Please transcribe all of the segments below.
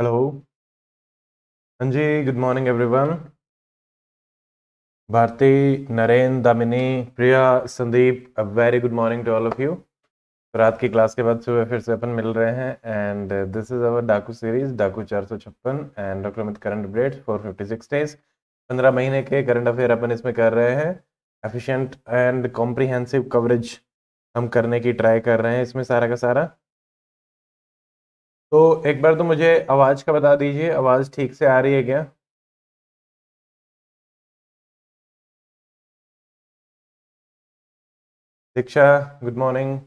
Hello हाँ जी good morning everyone Bharti Narendra Damini Priya Sandeep a very good morning to all of you रात की क्लास के बाद सुबह फिर से अपन मिल रहे हैं एंड दिस इज अवर डाकू सीरीज डाकू चार सौ छप्पन and doctor Amit current updates four fifty six days पंद्रह महीने के करंट अफेयर अपन इसमें कर रहे हैं एफिशिएंट एंड कॉम्प्रिहेंसिव कवरेज हम करने की ट्राई कर रहे हैं इसमें सारा का सारा तो एक बार तो मुझे आवाज़ का बता दीजिए आवाज़ ठीक से आ रही है क्या Diksha good morning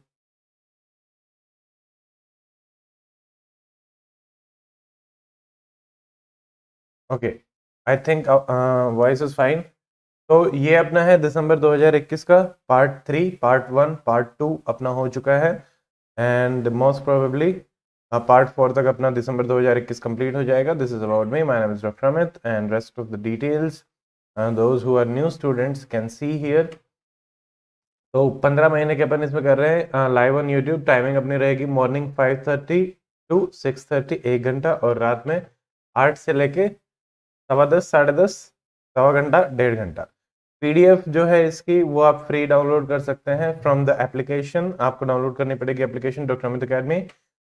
okay I think voice is fine तो ये अपना है दिसंबर 2021 का part three part one part two अपना हो चुका है and most probably part four तक अपना दिसंबर 2021 कंप्लीट हो जाएगा this is about me my name is doctor Amit and rest of the details those who are new students can see here तो पंद्रह महीने के अपन इसमें कर रहे हैं लाइव ऑन यूट्यूब टाइमिंग अपनी रहेगी morning five thirty to six thirty एक घंटा और रात में आठ से लेके सवा दस साढ़े दस सवा घंटा डेढ़ घंटा पीडीएफ जो है इसकी वो आप फ्री डाउनलोड कर सकते हैं फ्रॉम द एप्लीकेशन आपको डाउनलोड करनी पड़ेगी एप्लीकेशन डॉक्टर अमित अकेडमी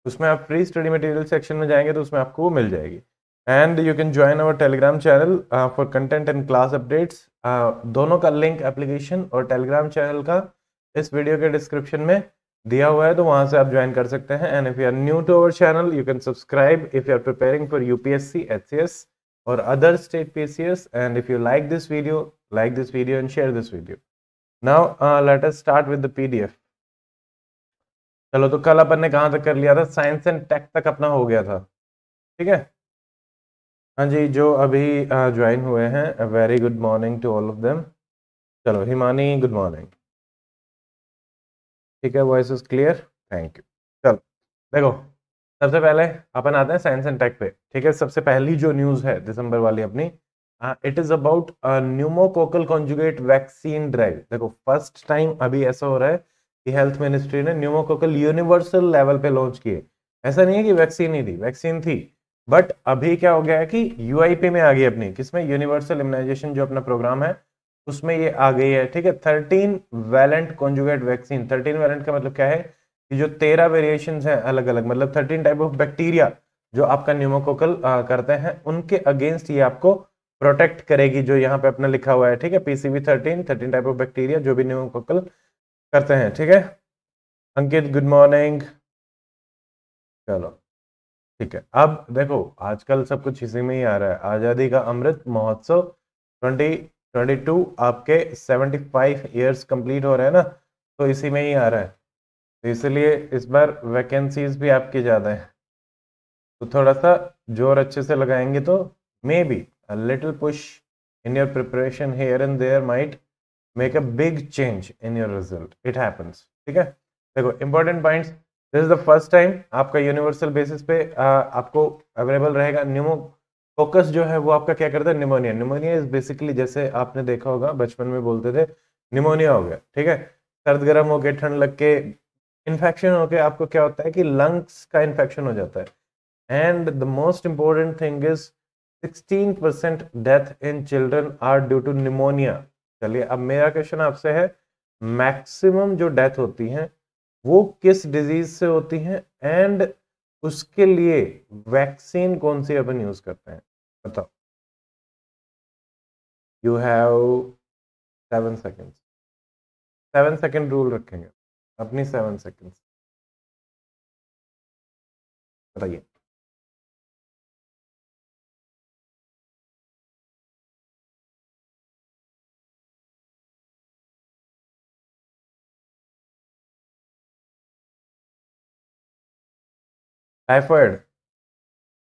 उसमें आप फ्री स्टडी मटेरियल सेक्शन में जाएंगे तो उसमें आपको वो मिल जाएगी and you can join our Telegram channel for content and class updates दोनों का लिंक एप्लीकेशन और टेलीग्राम चैनल का इस वीडियो के डिस्क्रिप्शन में दिया हुआ है तो वहाँ से आप ज्वाइन कर सकते हैं and if you are new to our channel you can subscribe if you are preparing for U P S C H C S if you like this video like this video and share this video now let share start with the uh, चलो तो कल अपन ने कहा तक कर लिया था science and take तक अपना हो गया था ठीक है हाँ जी जो अभी ज्वाइन हुए हैं very good morning to all of them चलो हिमानी गुड मॉर्निंग ठीक है voice is clear thank you चलो देखो सबसे पहले अपन आते हैं साइंस एंड टेक पे ठीक है सबसे पहली जो न्यूज़ है दिसंबर वाली अपनी it is about pneumococcal conjugate vaccine drive देखो फर्स्ट टाइम अभी ऐसा हो रहा है कि हेल्थ मिनिस्ट्री ने न्यूमोकोकल यूनिवर्सल लेवल पे लॉन्च किए ऐसा नहीं है कि वैक्सीन ही थी वैक्सीन थी बट अभी क्या हो गया है कि यूआईपी में आ गई अपनी किसमें यूनिवर्सल इम्यूनाइजेशन जो अपना प्रोग्राम है उसमें ये आ गई है ठीक है thirteen valent conjugate vaccine thirteen valent का मतलब क्या है कि जो तेरह वेरिएशन है अलग अलग मतलब थर्टीन टाइप ऑफ बैक्टीरिया जो आपका न्यूमोकोकल करते हैं उनके अगेंस्ट ये आपको प्रोटेक्ट करेगी जो यहाँ पे अपना लिखा हुआ है ठीक है PCB thirteen thirteen type of bacteria जो भी न्यूमोकोकल करते हैं ठीक है अंकित गुड मॉर्निंग चलो ठीक है अब देखो आजकल सब कुछ इसी में ही आ रहा है आज़ादी का अमृत महोत्सव 2022 आपके 75 इयर्स कंप्लीट हो रहे हैं ना तो इसी में ही आ रहा है तो इसलिए इस बार वैकेंसीज भी आपकी ज़्यादा है तो थोड़ा सा जोर अच्छे से लगाएंगे तो maybe little push in your preparation here and there might make a big change in your result it happens ठीक है देखो important point this is the first time आपका यूनिवर्सल बेसिस पे आ, आपको अवेलेबल रहेगा न्यूमो फोकस जो है वो आपका क्या करता है निमोनिया निमोनिया इज बेसिकली जैसे आपने देखा होगा बचपन में बोलते थे निमोनिया हो गया ठीक है सर्द गर्म हो ठंड लग के इन्फेक्शन होकर आपको क्या होता है कि लंग्स का इन्फेक्शन हो जाता है and the most important thing is 16% death in children are due to pneumonia चलिए अब मेरा क्वेश्चन आपसे है मैक्सिमम जो डेथ होती है वो किस डिजीज से होती है एंड उसके लिए वैक्सीन कौन सी अपन यूज करते हैं बताओ you have seven second seven second rule रखेंगे अपनी सेवन सेकेंड बताइए टाइफाइड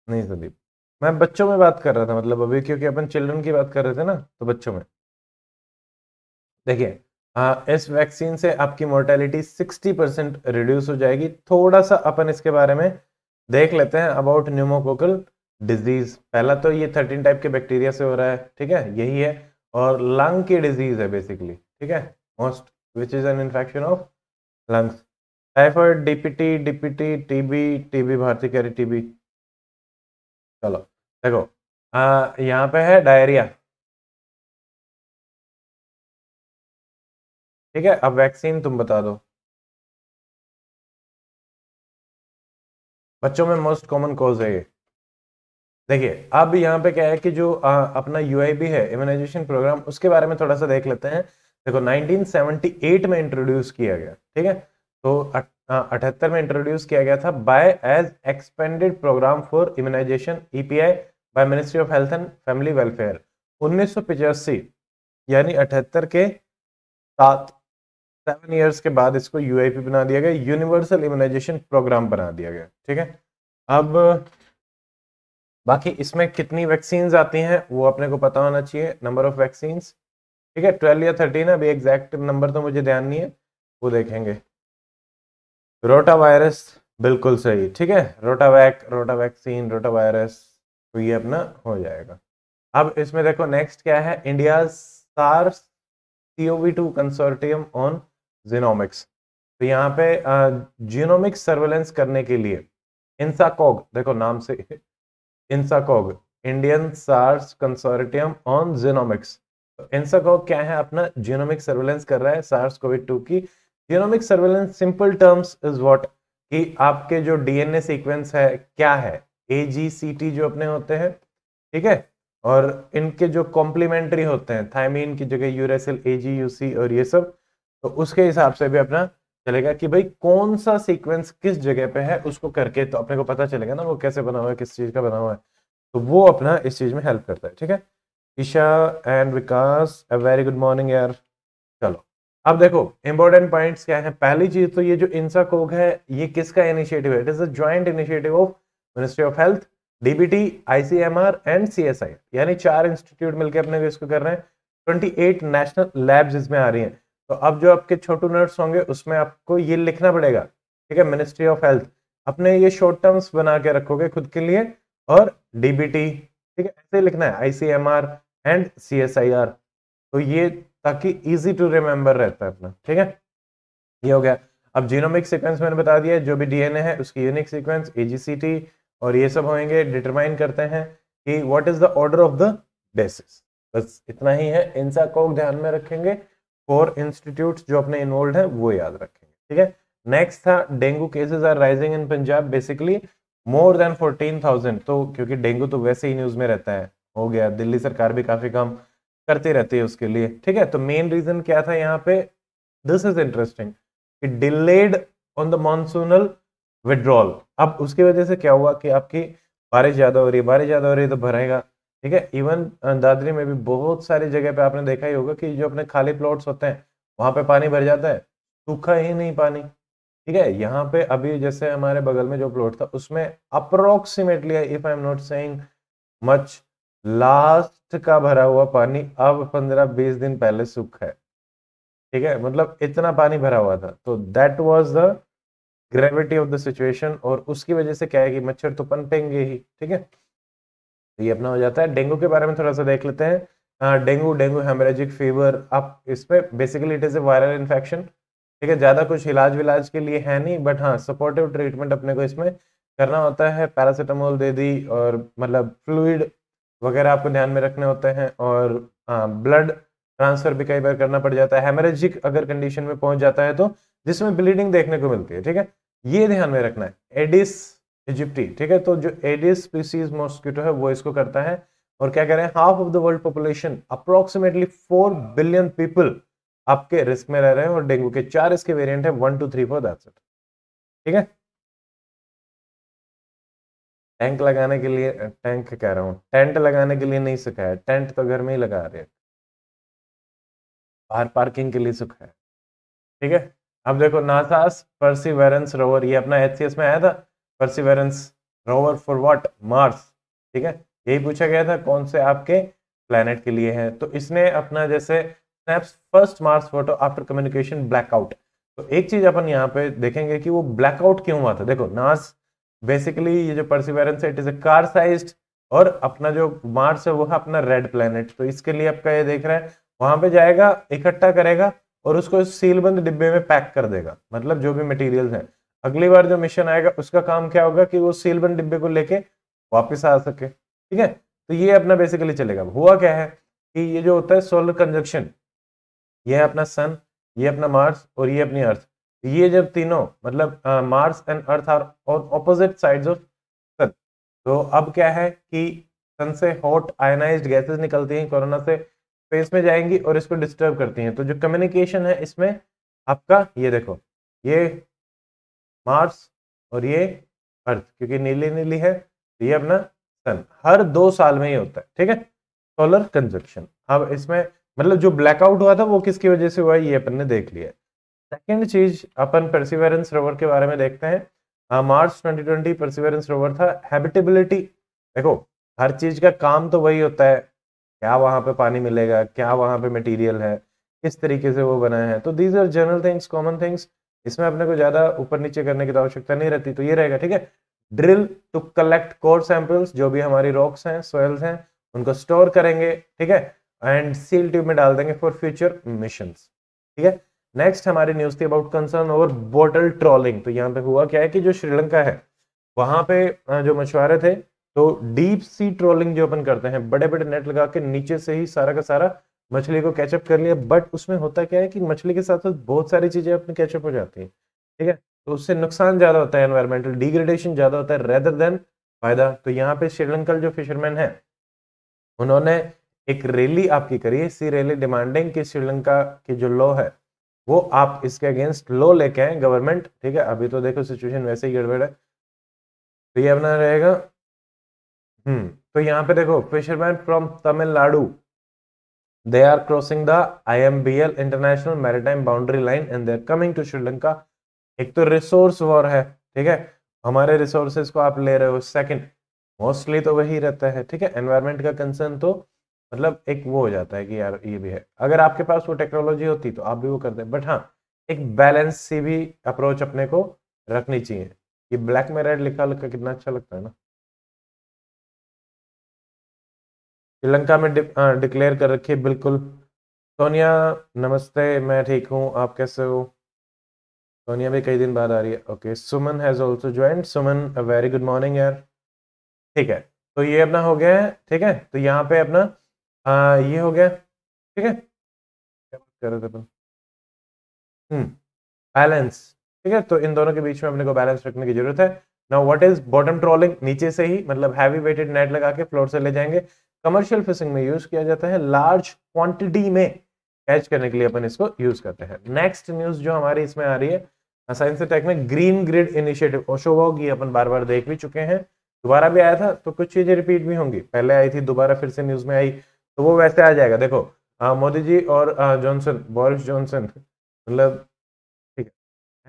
नहीं संदीप मैं बच्चों में बात कर रहा था मतलब अभी क्योंकि अपन चिल्ड्रन की बात कर रहे थे ना तो बच्चों में देखिए हाँ, इस वैक्सीन से आपकी मोर्टेलिटी 60 परसेंट रिड्यूस हो जाएगी थोड़ा सा अपन इसके बारे में देख लेते हैं अबाउट न्यूमोकोकल डिजीज पहला तो ये थर्टीन टाइप के बैक्टीरिया से हो रहा है ठीक है यही है और लंग की डिजीज है बेसिकली ठीक है most which is an infection of lungs typhoid DPT DPT TB TB Bharti कैरी टीबी चलो देखो यहाँ पे है डायरिया ठीक है अब वैक्सीन तुम बता दो बच्चों में मोस्ट कॉमन कॉज है ये देखिए अब यहाँ पे क्या है कि जो आ, अपना यू है इम्यूनाइजेशन प्रोग्राम उसके बारे में थोड़ा सा देख लेते हैं देखो 1978 में इंट्रोड्यूस किया गया ठीक है तो अठहत्तर में इंट्रोड्यूस किया गया था by as expanded programme for immunisation EPI by ministry of health and family welfare उन्नीस यानी अठहत्तर के सात सेवन ईयर्स के बाद इसको यूआईपी बना दिया गया यूनिवर्सल इम्यूनाइजेशन प्रोग्राम बना दिया गया ठीक है अब बाकी इसमें कितनी वैक्सीन आती हैं वो अपने को पता होना चाहिए नंबर ऑफ वैक्सीन ठीक है ट्वेल्व या थर्टीन अभी एग्जैक्ट नंबर तो मुझे ध्यान नहीं है वो देखेंगे रोटा वायरस बिल्कुल सही ठीक है रोटावैक रोटा वैक्सीन रोटा वायरस तो ये अपना हो जाएगा अब इसमें देखो नेक्स्ट क्या है India SARS CoV two consortium on genomics तो यहाँ पे जीनोमिक सर्वेलेंस करने के लिए इंसाकॉग देखो नाम से INSACOG Indian SARS consortium on genomics INSACOG क्या है अपना जीनोमिक सर्वेलेंस कर रहा है सार्स कोविड टू की genomic surveillance simple terms is what कि आपके जो डीएनए सीक्वेंस है क्या है ए जी सी टी जो अपने होते हैं ठीक है और इनके जो कॉम्प्लीमेंट्री होते हैं थायमिन की जगह uracil A ji you see और ये सब तो उसके हिसाब से भी अपना चलेगा कि भाई कौन सा सीक्वेंस किस जगह पे है उसको करके तो अपने को पता चलेगा ना वो कैसे बना हुआ है किस चीज़ का बना हुआ है तो वो अपना इस चीज़ में हेल्प करता है ठीक है Isha and Vikas a very good morning यार चलो अब देखो इंपॉर्टेंट पॉइंट्स क्या है पहली चीज तो ये जो इंसा कोग है ये किसका इनिशिएटिव है it is a joint initiative of ministry of health DBT ICMR and CSIR यानी चार इंस्टीट्यूट मिलकर अपने इसको कर रहे हैं 28 नेशनल लैब्स इसमें आ रही हैं तो अब जो आपके छोटू नर्स होंगे उसमें आपको ये लिखना पड़ेगा ठीक है मिनिस्ट्री ऑफ हेल्थ अपने ये शॉर्ट टर्म्स बना के रखोगे खुद के लिए और डीबीटी ठीक है ऐसे लिखना है आईसीएमआर एंड सीएसआईआर तो ये ताकि इजी टू रिमेंबर रहता है अपना ठीक है ये हो गया अब जीनोमिक सीक्वेंस मैंने बता दिया जो भी डीएनए है उसकी यूनिक सीक्वेंस एजीसीटी और ये सब होंगे डिटरमाइन करते हैं कि what is the order of the basis बस इतना ही है इनसा को ध्यान में रखेंगे फोर इंस्टीट्यूट जो अपने इन्वॉल्व है वो याद रखेंगे ठीक है नेक्स्ट था dengue cases are rising in Punjab basically more than fourteen thousand तो क्योंकि डेंगू तो वैसे ही न्यूज में रहता है हो गया दिल्ली सरकार भी काफी कम करते रहते हैं उसके लिए ठीक है तो मेन रीजन क्या था यहाँ पे this is interesting it delayed on the monsoonal withdrawal अब उसकी वजह से क्या हुआ कि आपकी बारिश ज़्यादा हो रही है बारिश ज़्यादा हो रही है तो भरेगा ठीक है इवन दादरी में भी बहुत सारी जगह पे आपने देखा ही होगा कि जो अपने खाली प्लॉट्स होते हैं वहाँ पे पानी भर जाता है सूखा ही नहीं पानी ठीक है यहाँ पे अभी जैसे हमारे बगल में जो प्लॉट था उसमें approximately if I am not saying much last का भरा हुआ पानी अब पंद्रह बीस दिन पहले सुख है ठीक है मतलब इतना पानी भरा हुआ था तो that was the gravity of the situation और उसकी वजह से क्या है कि मच्छर तो पनपेंगे ही ठीक है तो ये अपना हो जाता है डेंगू के बारे में थोड़ा सा देख लेते हैं डेंगू डेंगू हेमरेजिक फीवर अब इस पर basically it is a viral infection ठीक है ज़्यादा कुछ इलाज विलाज के लिए है नहीं बट हाँ सपोर्टिव ट्रीटमेंट अपने को इसमें करना होता है पैरासिटामोल दे दी और मतलब फ्लूड वगैरह आपको ध्यान में रखने होते हैं और ब्लड ट्रांसफर भी कई बार करना पड़ जाता है हेमरेजिक अगर कंडीशन में पहुंच जाता है तो जिसमें ब्लीडिंग देखने को मिलती है ठीक है ये ध्यान में रखना है एडिस इजिप्टी ठीक है तो जो एडिस स्पीसीज मॉस्किटो है वो इसको करता है और क्या कह रहे हैं half of the world population approximately four billion people आपके रिस्क में रह रहे हैं और डेंगू के चार इसके वेरियंट है one two three four that's it ठीक है टैंक लगाने के लिए टैंक कह रहा हूँ टेंट लगाने के लिए नहीं है टेंट तो घर में ही लगा रहे बाहर पार्किंग के लिए सिखाया ठीक है अब देखो नासास परसिवेरेंस रोवर ये अपना एच में आया था Perseverance rover for what Mars ठीक है यही पूछा गया था कौन से आपके प्लेनेट के लिए है तो इसने अपना जैसे first Mars photo after communication blackout तो एक चीज अपन यहाँ पे देखेंगे कि वो ब्लैकआउट क्यों हुआ था देखो नास बेसिकली ये जो परसिवेरेंस है it is a car size और अपना जो मार्स है वो है अपना रेड प्लेनेट तो इसके लिए आपका ये देख रहा है वहां पे जाएगा इकट्ठा करेगा और उसको सीलबंद डिब्बे में पैक कर देगा मतलब जो भी मटेरियल्स है अगली बार जो मिशन आएगा उसका काम क्या होगा कि वो सीलबंद डिब्बे को लेके वापस आ सके ठीक है तो ये अपना बेसिकली चलेगा हुआ क्या है कि ये जो होता है सोलर कंजक्शन ये है अपना सन ये अपना मार्स और ये अपनी अर्थ ये जब तीनों मतलब मार्स एंड अर्थ आर और ऑपोजिट साइड्स ऑफ सन तो अब क्या है कि सन से हॉट आयनाइज्ड गैसेस निकलती हैं कोरोना से स्पेस में जाएंगी और इसको डिस्टर्ब करती हैं तो जो कम्युनिकेशन है इसमें आपका ये देखो ये मार्स और ये अर्थ क्योंकि नीली नीली है तो ये अपना सन हर दो साल में ही होता है ठीक है सोलर कंजक्शन अब इसमें मतलब जो ब्लैकआउट हुआ था वो किसकी वजह से हुआ ये अपन ने देख लिया सेकेंड चीज अपन परसिवेरेंस रोवर के बारे में देखते हैं मार्च 2020 परसिवेरेंस रोवर था हैबिटेबिलिटी देखो हर चीज का काम तो वही होता है क्या वहां पे पानी मिलेगा क्या वहां पे मटेरियल है किस तरीके से वो बनाया है तो these are general things common things इसमें अपने को ज्यादा ऊपर नीचे करने की तो आवश्यकता नहीं रहती तो ये रहेगा ठीक है drill to collect core samples जो भी हमारी रॉक्स हैं सोयल्स हैं उनको स्टोर करेंगे ठीक है एंड सील ट्यूब में डाल देंगे फॉर फ्यूचर मिशन ठीक है नेक्स्ट हमारी न्यूज थी about concern over bottom trawling तो यहाँ पे हुआ क्या है कि जो श्रीलंका है वहां पे जो मछुआरे थे तो डीप सी ट्रोलिंग जो अपन करते हैं बड़े बड़े नेट लगा के नीचे से ही सारा का सारा मछली को कैचअप कर लिया बट उसमें होता क्या है कि मछली के साथ साथ बहुत सारी चीजें अपनी कैचअप हो जाती है ठीक है तो उससे नुकसान ज्यादा होता है एनवायरमेंटल डिग्रेडेशन ज्यादा होता है रेदर देन फायदा तो यहाँ पे श्रीलंकल जो फिशरमैन है उन्होंने एक रैली आपकी करी है सी रैली डिमांडिंग कि श्रीलंका की जो लॉ है वो आप इसके अगेंस्ट लो लेके आए गवर्नमेंट ठीक है अभी तो देखो सिचुएशन वैसे ही गड़बड़ है तो ये अपना रहेगा हम्म तो यहाँ पे देखो fisherman from Tamil Nadu they are crossing the IMBL international maritime boundary line and they are coming to Sri Lanka एक तो रिसोर्स वॉर है ठीक है हमारे रिसोर्सेज को आप ले रहे हो सेकंड मोस्टली तो वही रहता है ठीक है एनवायरमेंट का कंसर्न तो मतलब एक वो हो जाता है कि यार ये भी है अगर आपके पास वो टेक्नोलॉजी होती तो आप भी वो करते बट हाँ एक बैलेंस सी भी अप्रोच अपने को रखनी चाहिए ये ब्लैक में रेड लिखा लिखा कितना अच्छा लगता है ना श्रीलंका में हाँ, डिक्लेयर कर रखी बिल्कुल सोनिया नमस्ते मैं ठीक हूँ आप कैसे हो सोनिया भी कई दिन बाद आ रही है okay Suman has also join Suman a very good morning यार ठीक है तो ये अपना हो गया है ठीक है तो यहाँ पे अपना आ, हाँ, ये हो गया ठीक है क्या कर रहे थे अपन बैलेंस हम्म, ठीक है तो इन दोनों के बीच में अपने को बैलेंस रखने की जरूरत है now what is bottom trawling नीचे से ही मतलब हैवी वेटेड नेट लगा के फ्लोर से ले जाएंगे कमर्शियल फिशिंग में यूज किया जाता है लार्ज क्वांटिटी में कैच करने के लिए अपन इसको यूज करते हैं नेक्स्ट न्यूज जो हमारी इसमें आ रही है साइंस टेक में ग्रीन ग्रिड इनिशिएटिव ओशोवॉग ये अपन बार बार देख भी चुके हैं दोबारा भी आया था तो कुछ चीजें रिपीट भी होंगी पहले आई थी दोबारा फिर से न्यूज में आई तो वो वैसे आ जाएगा देखो मोदी जी और जॉनसन बोरिस जॉनसन मतलब ठीक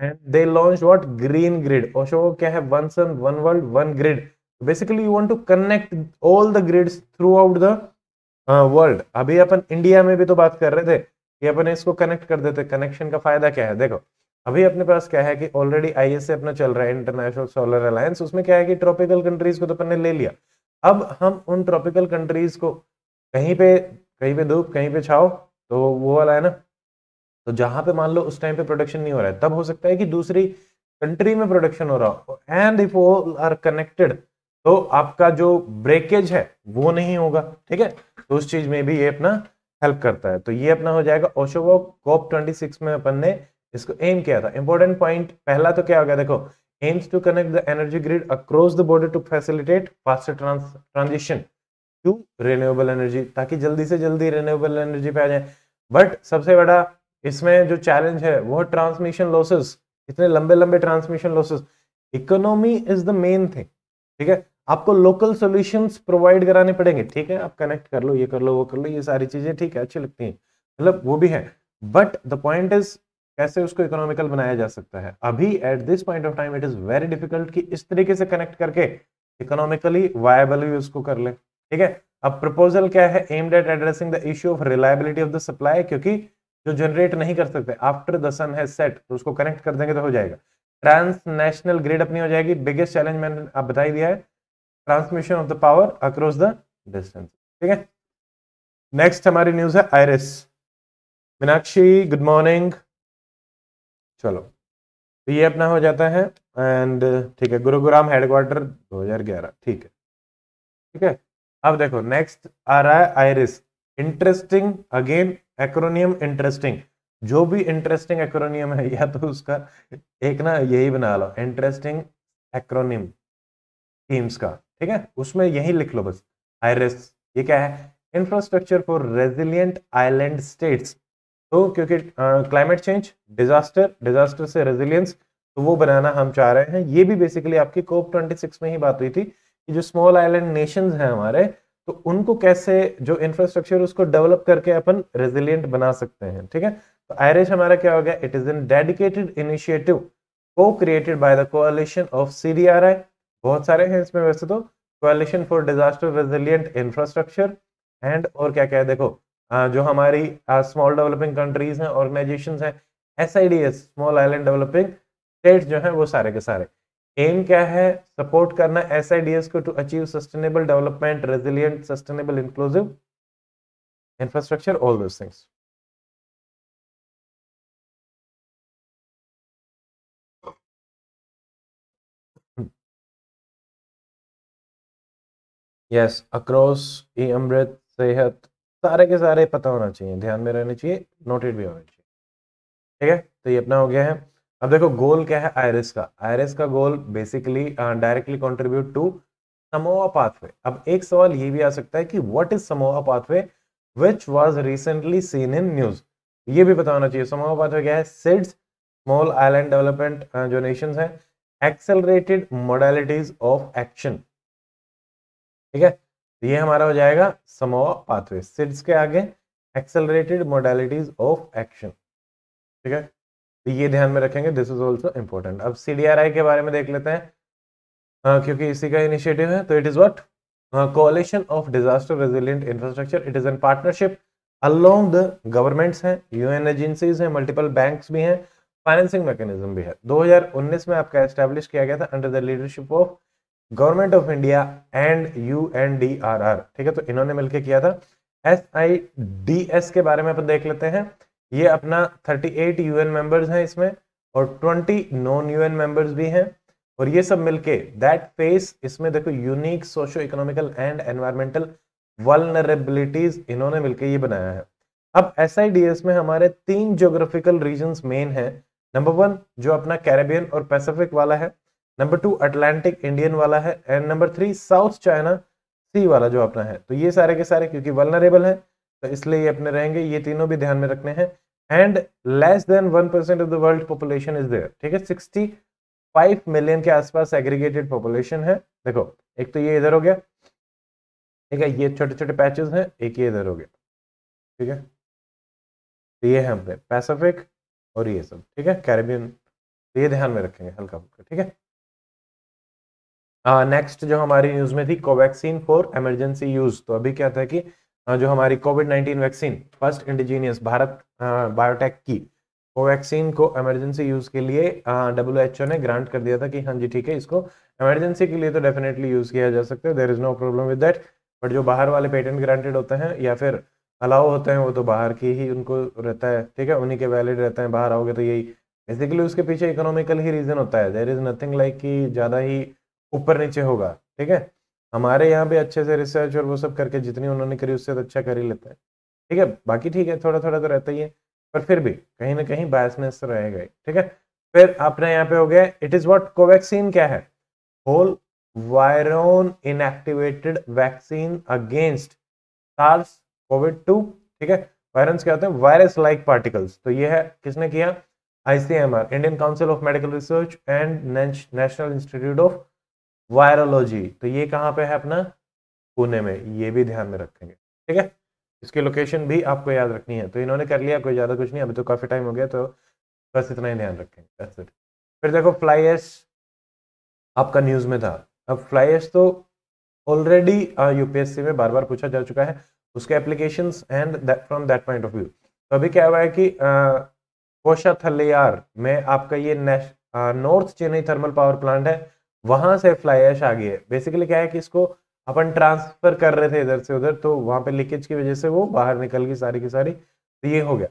है and they launch what green grid और शो क्या है one sun one world one grid basically you want to connect all the grids throughout the world अभी अपन इंडिया में भी तो बात कर रहे थे कि अपन इसको कनेक्ट कर देते कनेक्शन का फायदा क्या है देखो अभी अपने पास क्या है कि ऑलरेडी आई अपना चल रहा है इंटरनेशनल सोलर अलायंस उसमें क्या है कि ट्रॉपिकल कंट्रीज को तो अपन ने ले लिया अब हम उन ट्रॉपिकल कंट्रीज को कहीं पे कहीं पे धूप कहीं पे छाओ तो वो वाला है ना तो जहां पे मान लो उस टाइम पे प्रोडक्शन नहीं हो रहा है तब हो सकता है कि दूसरी कंट्री में प्रोडक्शन हो रहा हो and if all are connected तो आपका जो ब्रेकेज है वो नहीं होगा ठीक है तो उस चीज में भी ये अपना हेल्प करता है तो ये अपना हो जाएगा ओशोवो कॉप ट्वेंटी सिक्स में अपन ने इसको एम किया था इंपॉर्टेंट पॉइंट पहला तो क्या हो गया देखो aims to connect the energy grid across the border to facilitate faster transition to renewable energy ताकि जल्दी से जल्दी रिन्यूएबल एनर्जी पे आ जाए बट सबसे बड़ा इसमें जो चैलेंज है वो ट्रांसमिशन लॉसेस इतने लंबे लंबे transmission losses economy is the main thing ठीक है आपको लोकल सॉल्यूशंस प्रोवाइड कराने पड़ेंगे ठीक है आप कनेक्ट कर लो ये कर लो वो कर लो ये सारी चीजें ठीक है अच्छी लगती हैं मतलब वो भी है बट द पॉइंट इज कैसे उसको इकोनॉमिकल बनाया जा सकता है अभी at this point of time it is very difficult कि इस तरीके से कनेक्ट करके इकोनॉमिकली वायबल भी उसको कर ले ठीक है अब प्रपोजल क्या है aimed at addressing the issue of reliability of the supply क्योंकि जो जनरेट नहीं कर सकते आफ्टर द सन है सेट तो उसको कनेक्ट कर देंगे तो हो जाएगा ट्रांसनेशनल ग्रिड अपनी हो जाएगी बिगेस्ट चैलेंज मैंने आप बताई दिया है transmission of the power across the distance ठीक है नेक्स्ट हमारी न्यूज है आयरिस मीनाक्षी गुड मॉर्निंग चलो तो ये अपना हो जाता है एंड ठीक है गुरुग्राम हेडक्वार्टर 2011 ठीक है ठीक है अब देखो नेक्स्ट आ रहा है IRIS interesting again acronym interesting जो भी इंटरेस्टिंग एक्रोनियम है या तो उसका एक ना यही बना लो इंटरेस्टिंग एक्रोनियम टीम्स का ठीक है उसमें यही लिख लो बस आयरिस ये क्या है infrastructure for resilient island states तो क्योंकि क्लाइमेट चेंज डिजास्टर डिजास्टर से रेजिलियंस तो वो बनाना हम चाह रहे हैं ये भी बेसिकली आपकी कोप ट्वेंटी सिक्स में ही बात हुई थी कि जो स्मॉल आइलैंड नेशन हैं हमारे तो उनको कैसे जो इंफ्रास्ट्रक्चर उसको डेवलप करके अपन रेजिलियंट बना सकते हैं ठीक है तो आयरिश हमारा क्या हो गया it is an dedicated initiative co-created by the coalition of I बहुत सारे हैं इसमें वैसे तो coalition for disaster resilient infrastructure and और क्या क्या है देखो जो हमारी स्मॉल डेवलपिंग कंट्रीज हैं ऑर्गेनाइजेशन हैं as small island developing state जो हैं वो सारे के सारे एम क्या है सपोर्ट करना एस आई डी एस को to achieve sustainable development resilient sustainable inclusive infrastructure all this things yes across ई अमृत सेहत सारे के सारे पता होना चाहिए ध्यान में रहना चाहिए नोटेड भी होना चाहिए ठीक है तो ये अपना हो गया है अब देखो गोल क्या है आयरस का आयरस का goal basically directly contribute to SAMOA pathway अब एक सवाल ये भी आ सकता है कि what is SAMOA pathway which was recently seen in news ये भी बताना चाहिए समोवा पाथवे क्या है सिड्स स्मॉल आइलैंड डेवलपमेंट जो नेशन है एक्सेलरेटेड मोडेलिटीज ऑफ एक्शन ठीक है ये हमारा हो जाएगा समोवा पाथवे सिड्स के आगे एक्सेलरेटेड मोडेलिटीज ऑफ एक्शन ठीक है तो ये ध्यान में रखेंगे दिस इज ऑल्सो इम्पोर्टेंट अब सी के बारे में देख लेते हैं uh, क्योंकि इसी का इनिशिएटिव है तो it is what coalition of disaster resilient infrastructure it is an partnership along the governments हैं यूएन एजेंसीज हैं मल्टीपल बैंक्स भी हैं फाइनेंसिंग मैकेनिज्म भी है 2019 में आपका एस्टेब्लिश किया गया था under the leadership of government of India and U N D R R ठीक है तो इन्होंने मिलकर किया था एस आई डी एस के बारे में अपन देख लेते हैं ये अपना 38 यूएन मेंबर्स हैं इसमें और 20 नॉन यूएन मेंबर्स भी हैं और ये सब मिलके दैट फेस इसमें देखो unique socio economical and environmental vulnerabilities इन्होंने मिलके ये बनाया है अब एस में हमारे तीन जोग्राफिकल रीजन मेन है नंबर वन जो अपना कैरेबियन और पैसिफिक वाला है नंबर टू अटलांटिक इंडियन वाला है and number three South China Sea वाला जो अपना है तो ये सारे के सारे क्योंकि वलनरेबल है तो इसलिए ये अपने रहेंगे ये तीनों भी ध्यान में रखने हैं and less than one percent of the world population is there ठीक है सिक्सटी फाइव मिलियन के आसपास एग्रीगेटेड पॉपुलेशन है देखो एक तो ये इधर हो गया ठीक है ये छोटे छोटे पैचेस हैं एक ये इधर हो गया ठीक है तो ये है हमने पैसिफिक और ये सब ठीक है कैरेबियन तो ये ध्यान में रखेंगे हल्का फुल्का ठीक है नेक्स्ट जो हमारी न्यूज़ में थी कोवैक्सीन फॉर इमरजेंसी यूज़ तो अभी क्या था कि हाँ, जो हमारी COVID 19 vaccine first indigenous Bharat Biotech की कोवैक्सीन को इमरजेंसी यूज के लिए डब्ल्यू एच ओ ने ग्रांट कर दिया था कि हाँ जी ठीक है इसको इमरजेंसी के लिए तो डेफिनेटली यूज किया जा सकता है there is no problem with that but जो बाहर वाले पेटेंट ग्रांटेड होते हैं या फिर अलाउ होते हैं वो तो बाहर की ही उनको रहता है ठीक है उन्हीं के वैलिड रहते हैं बाहर आओगे तो यही बेसिकली उसके पीछे इकोनॉमिकल ही रीजन होता है देर इज नथिंग लाइक कि ज़्यादा ही ऊपर नीचे होगा ठीक है हमारे यहाँ पे अच्छे से रिसर्च और वो सब करके जितनी उन्होंने करी उससे तो अच्छा कर ही लेते हैं ठीक है बाकी ठीक है थोड़ा थोड़ा तो रहता ही है पर फिर भी कहीं ना कहीं बायसनेस तो रहेगा ठीक है फिर अपने यहाँ पे हो गया इट इज वॉट कोवैक्सीन क्या है whole virion inactivated vaccine against SARS Covid two ठीक है वायरस क्या होते हैं वायरस लाइक पार्टिकल्स तो ये है किसने किया ICMR Indian council of medical research and national institute of virology तो ये कहाँ पे है अपना पुणे में ये भी ध्यान में रखेंगे ठीक है इसकी लोकेशन भी आपको याद रखनी है तो इन्होंने कर लिया कोई ज़्यादा कुछ नहीं अभी तो काफ़ी टाइम हो गया तो बस इतना ही ध्यान रखेंगे फिर देखो फ्लाई एस आपका न्यूज़ में था अब फ्लाई एस तो ऑलरेडी यूपीएससी में बार बार पूछा जा चुका है उसके application and from that point of view तो अभी क्या हुआ है कि कोशा थलियार में आपका ये north Chennai thermal power plant है वहां से फ्लाई ऐश आ गई है बेसिकली क्या है कि इसको अपन ट्रांसफर कर रहे थे इधर से उधर तो वहां पे लीकेज की वजह से वो बाहर निकल गई सारी की सारी तो ये हो गया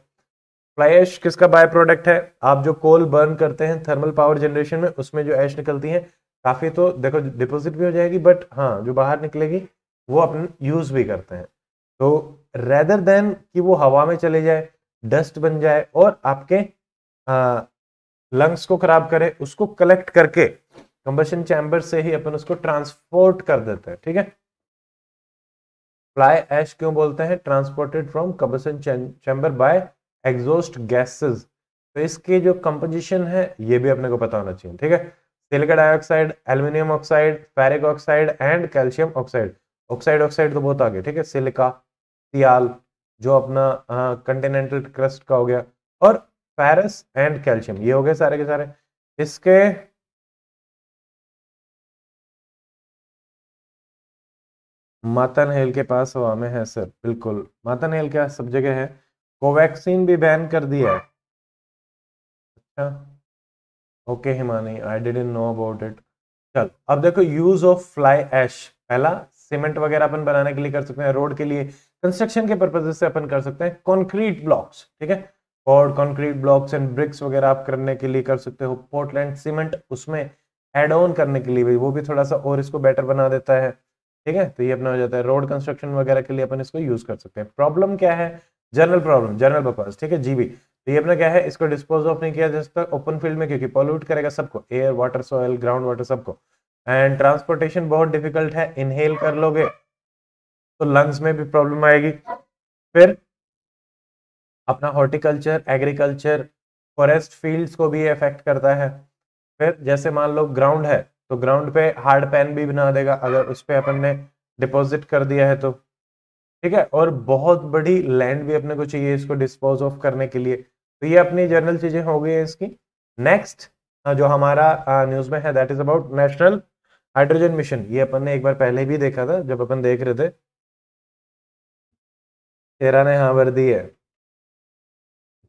फ्लाई ऐश किसका बाय प्रोडक्ट है आप जो कोल बर्न करते हैं थर्मल पावर जनरेशन में उसमें जो ऐश निकलती है काफी तो देखो डिपोजिट भी हो जाएगी बट हाँ जो बाहर निकलेगी वो अपन यूज भी करते हैं तो रेदर देन कि वो हवा में चले जाए डस्ट बन जाए और आपके आ, हाँ, लंग्स को खराब करे उसको कलेक्ट करके कंबशन चैम्बर से ही अपन उसको ट्रांसपोर्ट कर देते हैं ठीक है फ्लाई एश क्यों बोलते हैं transported from combustion chamber by exhaust gases तो इसके जो कंपोजिशन है ये भी अपने को पता होना चाहिए ठीक है silica dioxide aluminium oxide ferric oxide and calcium oxide oxide oxide तो बहुत आगे ठीक है सिलिका सियाल जो अपना कंटिनेंटल uh, क्रस्ट का हो गया और फेरस एंड कैल्शियम ये हो गए सारे के सारे इसके मातन हेल के पास हवा में है सर बिल्कुल मातन हेल क्या सब जगह है कोवैक्सीन भी बैन कर दिया है अच्छा okay Himani I didn't know about it चल अब देखो यूज ऑफ फ्लाई एश पहला सीमेंट वगैरह अपन बनाने के लिए कर सकते हैं रोड के लिए कंस्ट्रक्शन के पर्पज से अपन कर सकते हैं कॉन्क्रीट ब्लॉक्स ठीक है और कॉन्क्रीट ब्लॉक्स एंड ब्रिक्स वगैरह आप करने के लिए कर सकते हो पोर्टलैंड सीमेंट उसमें एड ऑन करने के लिए भी वो भी थोड़ा सा और इसको बेटर बना देता है ठीक है तो ये अपना हो जाता है रोड कंस्ट्रक्शन वगैरह के लिए अपन इसको यूज कर सकते हैं प्रॉब्लम क्या है जनरल प्रॉब्लम जनरल पर्पज ठीक है जीबी तो ये अपना क्या है इसको डिस्पोज ऑफ नहीं किया जा सकता ओपन फील्ड में क्योंकि पॉल्यूट करेगा सबको air water soil ground water सबको एंड ट्रांसपोर्टेशन बहुत डिफिकल्ट है इनहेल कर लोगे तो लंग्स में भी प्रॉब्लम आएगी फिर अपना हॉर्टिकल्चर एग्रीकल्चर फॉरेस्ट फील्ड्स को भी अफेक्ट करता है फिर जैसे मान लो ग्राउंड है तो ग्राउंड पे हार्ड पैन भी बना देगा अगर उस पर अपन ने डिपॉजिट कर दिया है तो ठीक है और बहुत बड़ी लैंड भी अपने को चाहिए इसको डिस्पोज ऑफ करने के लिए तो ये अपनी जनरल चीजें हो गई है इसकी नेक्स्ट हाँ, जो हमारा न्यूज में है that is about national hydrogen mission ये अपन ने एक बार पहले भी देखा था जब अपन देख रहे थे शेरा ने हाँ भर दी है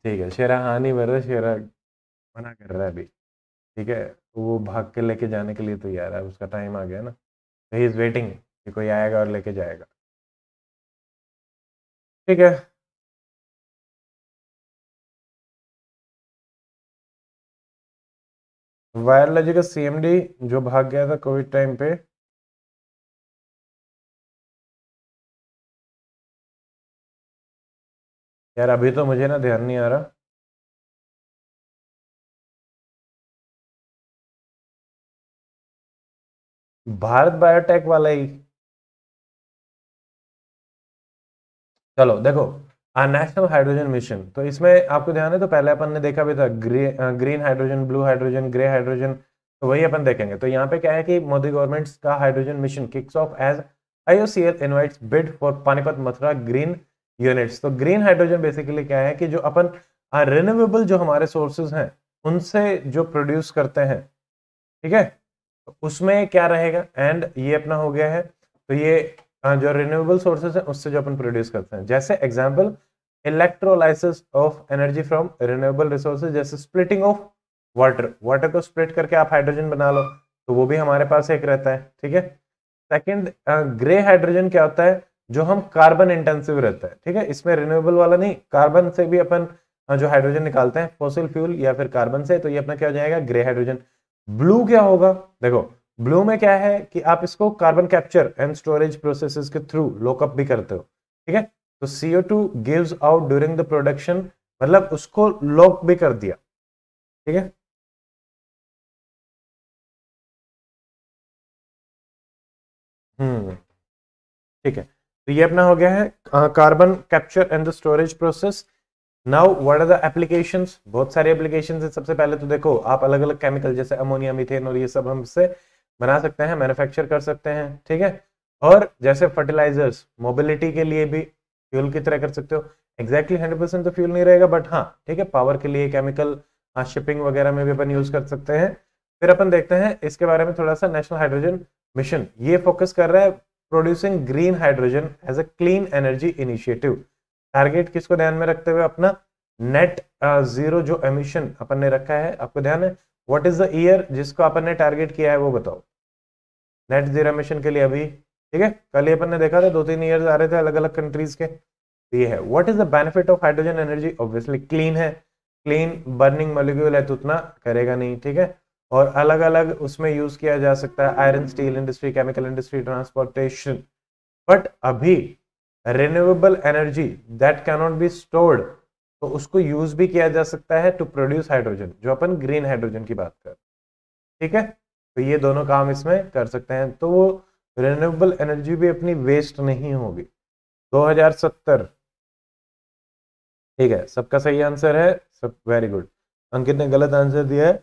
ठीक है शेरा हाँ नहीं भर रहा शेरा मना कर रहा है अभी ठीक है तो वो भाग के लेके जाने के लिए तैयार है उसका टाइम आ गया ना तो ही इज़ वेटिंग कि कोई आएगा और लेके जाएगा ठीक है वायरोलॉजी का सीएमडी जो भाग गया था कोविड टाइम पे यार अभी तो मुझे ना ध्यान नहीं आ रहा भारत बायोटेक वाला ही चलो देखो आ नेशनल हाइड्रोजन मिशन तो इसमें आपको ध्यान है तो पहले अपन ने देखा भी था grey, green hydrogen blue hydrogen grey hydrogen तो वही अपन देखेंगे तो यहाँ पे क्या है कि मोदी गवर्नमेंट का hydrogen mission kicks off as IOCL invites bid for Panipat Mathura green units तो ग्रीन हाइड्रोजन बेसिकली क्या है कि जो अपन रिन्यूएबल जो हमारे सोर्सेज हैं उनसे जो प्रोड्यूस करते हैं ठीक है उसमें क्या रहेगा एंड ये अपना हो गया है तो ये जो रिन्यूएबल सोर्सेज है उससे जो अपन प्रोड्यूस करते हैं जैसे example electrolysis of energy from renewable resources जैसे स्प्लिटिंग ऑफ वाटर वाटर को स्प्लिट करके आप हाइड्रोजन बना लो तो वो भी हमारे पास एक रहता है ठीक है सेकेंड ग्रे हाइड्रोजन क्या होता है जो हम कार्बन इंटेंसिव रहता है ठीक है इसमें रिन्यूएबल वाला नहीं कार्बन से भी अपन जो हाइड्रोजन निकालते हैं फोसिल फ्यूल या फिर कार्बन से तो ये अपना क्या हो जाएगा ग्रे हाइड्रोजन ब्लू क्या होगा देखो ब्लू में क्या है कि आप इसको carbon capture and storage process के थ्रू लॉकअप भी करते हो ठीक है तो CO two give out during the production मतलब उसको लॉक भी कर दिया ठीक है हम्म ठीक है तो ये अपना हो गया है carbon capture and the storage process now what are the applications बहुत सारे एप्लीकेशंस हैं सबसे पहले तो देखो आप अलग अलग केमिकल जैसे अमोनिया मिथेन और ये सब हम इससे बना सकते हैं मैन्युफैक्चर कर सकते हैं ठीक है और जैसे फर्टिलाइजर्स मोबिलिटी के लिए भी फ्यूल की तरह कर सकते हो एग्जैक्टली हंड्रेड परसेंट तो फ्यूल नहीं रहेगा बट हाँ ठीक है पावर के लिए केमिकल शिपिंग हाँ, वगैरह में भी अपन यूज कर सकते हैं फिर अपन देखते हैं इसके बारे में थोड़ा सा नेशनल हाइड्रोजन मिशन ये फोकस कर रहा है producing green hydrogen as a clean energy initiative target किसको ध्यान में रखते हुए अपना नेट जीरो uh, जो एमिशन अपन ने रखा है आपको ध्यान है व्हाट इज द ईयर जिसको अपन ने टारगेट किया है वो बताओ नेट जीरो एमिशन के लिए अभी ठीक है कल ही अपन ने देखा था दो तीन ईयर आ रहे थे अलग अलग कंट्रीज के तो ये है what is the benefit of hydrogen energy obviously clean है क्लीन बर्निंग मोलिक्यूल है तो उतना करेगा नहीं ठीक है और अलग अलग उसमें यूज किया जा सकता है iron steel industry chemical industry transportation but अभी renewable energy that cannot be stored तो उसको यूज भी किया जा सकता है टू प्रोड्यूस हाइड्रोजन जो अपन ग्रीन हाइड्रोजन की बात कर ठीक है तो ये दोनों काम इसमें कर सकते हैं तो वो रिन्यूएबल एनर्जी भी अपनी वेस्ट नहीं होगी 2070 ठीक है सबका सही आंसर है सब वेरी गुड अंकित ने गलत आंसर दिया है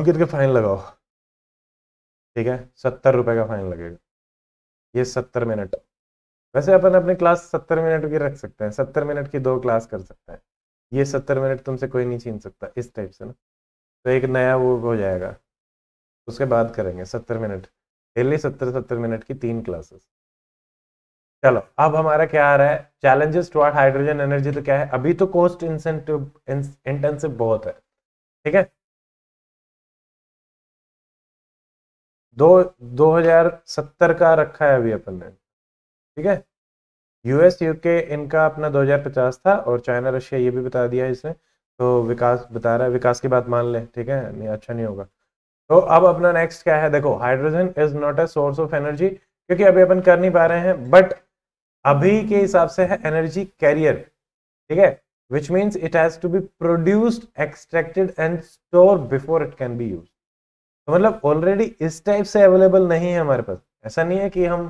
अंकित के फाइन लगाओ ठीक है सत्तर रुपए का फाइन लगेगा ये सत्तर मिनट वैसे अपन अपने क्लास सत्तर मिनट की रख सकते हैं सत्तर मिनट की दो क्लास कर सकते हैं ये सत्तर मिनट तुमसे कोई नहीं छीन सकता इस टाइप से ना तो एक नया वो हो जाएगा उसके बाद करेंगे सत्तर मिनट डेली सत्तर सत्तर मिनट की तीन क्लासेस चलो अब हमारा क्या आ रहा है चैलेंजेस टुवर्ड हाइड्रोजन एनर्जी तो क्या है अभी तो कॉस्ट इंसेंटिव इंटेंसिव बहुत है ठीक है दो दो हजार सत्तर का रखा है अभी अपन ने ठीक है यूएस यूके इनका अपना 2050 था और चाइना रशिया ये भी बता दिया है इसने तो विकास बता रहा है विकास की बात मान ले ठीक है नहीं अच्छा नहीं होगा तो अब अपना नेक्स्ट क्या है देखो hydrogen is not a source of energy क्योंकि अभी अपन कर नहीं पा रहे हैं बट अभी के हिसाब से है एनर्जी कैरियर ठीक है which means it has to be produced extracted and store before it can be use तो मतलब ऑलरेडी इस टाइप से अवेलेबल नहीं है हमारे पास ऐसा नहीं है कि हम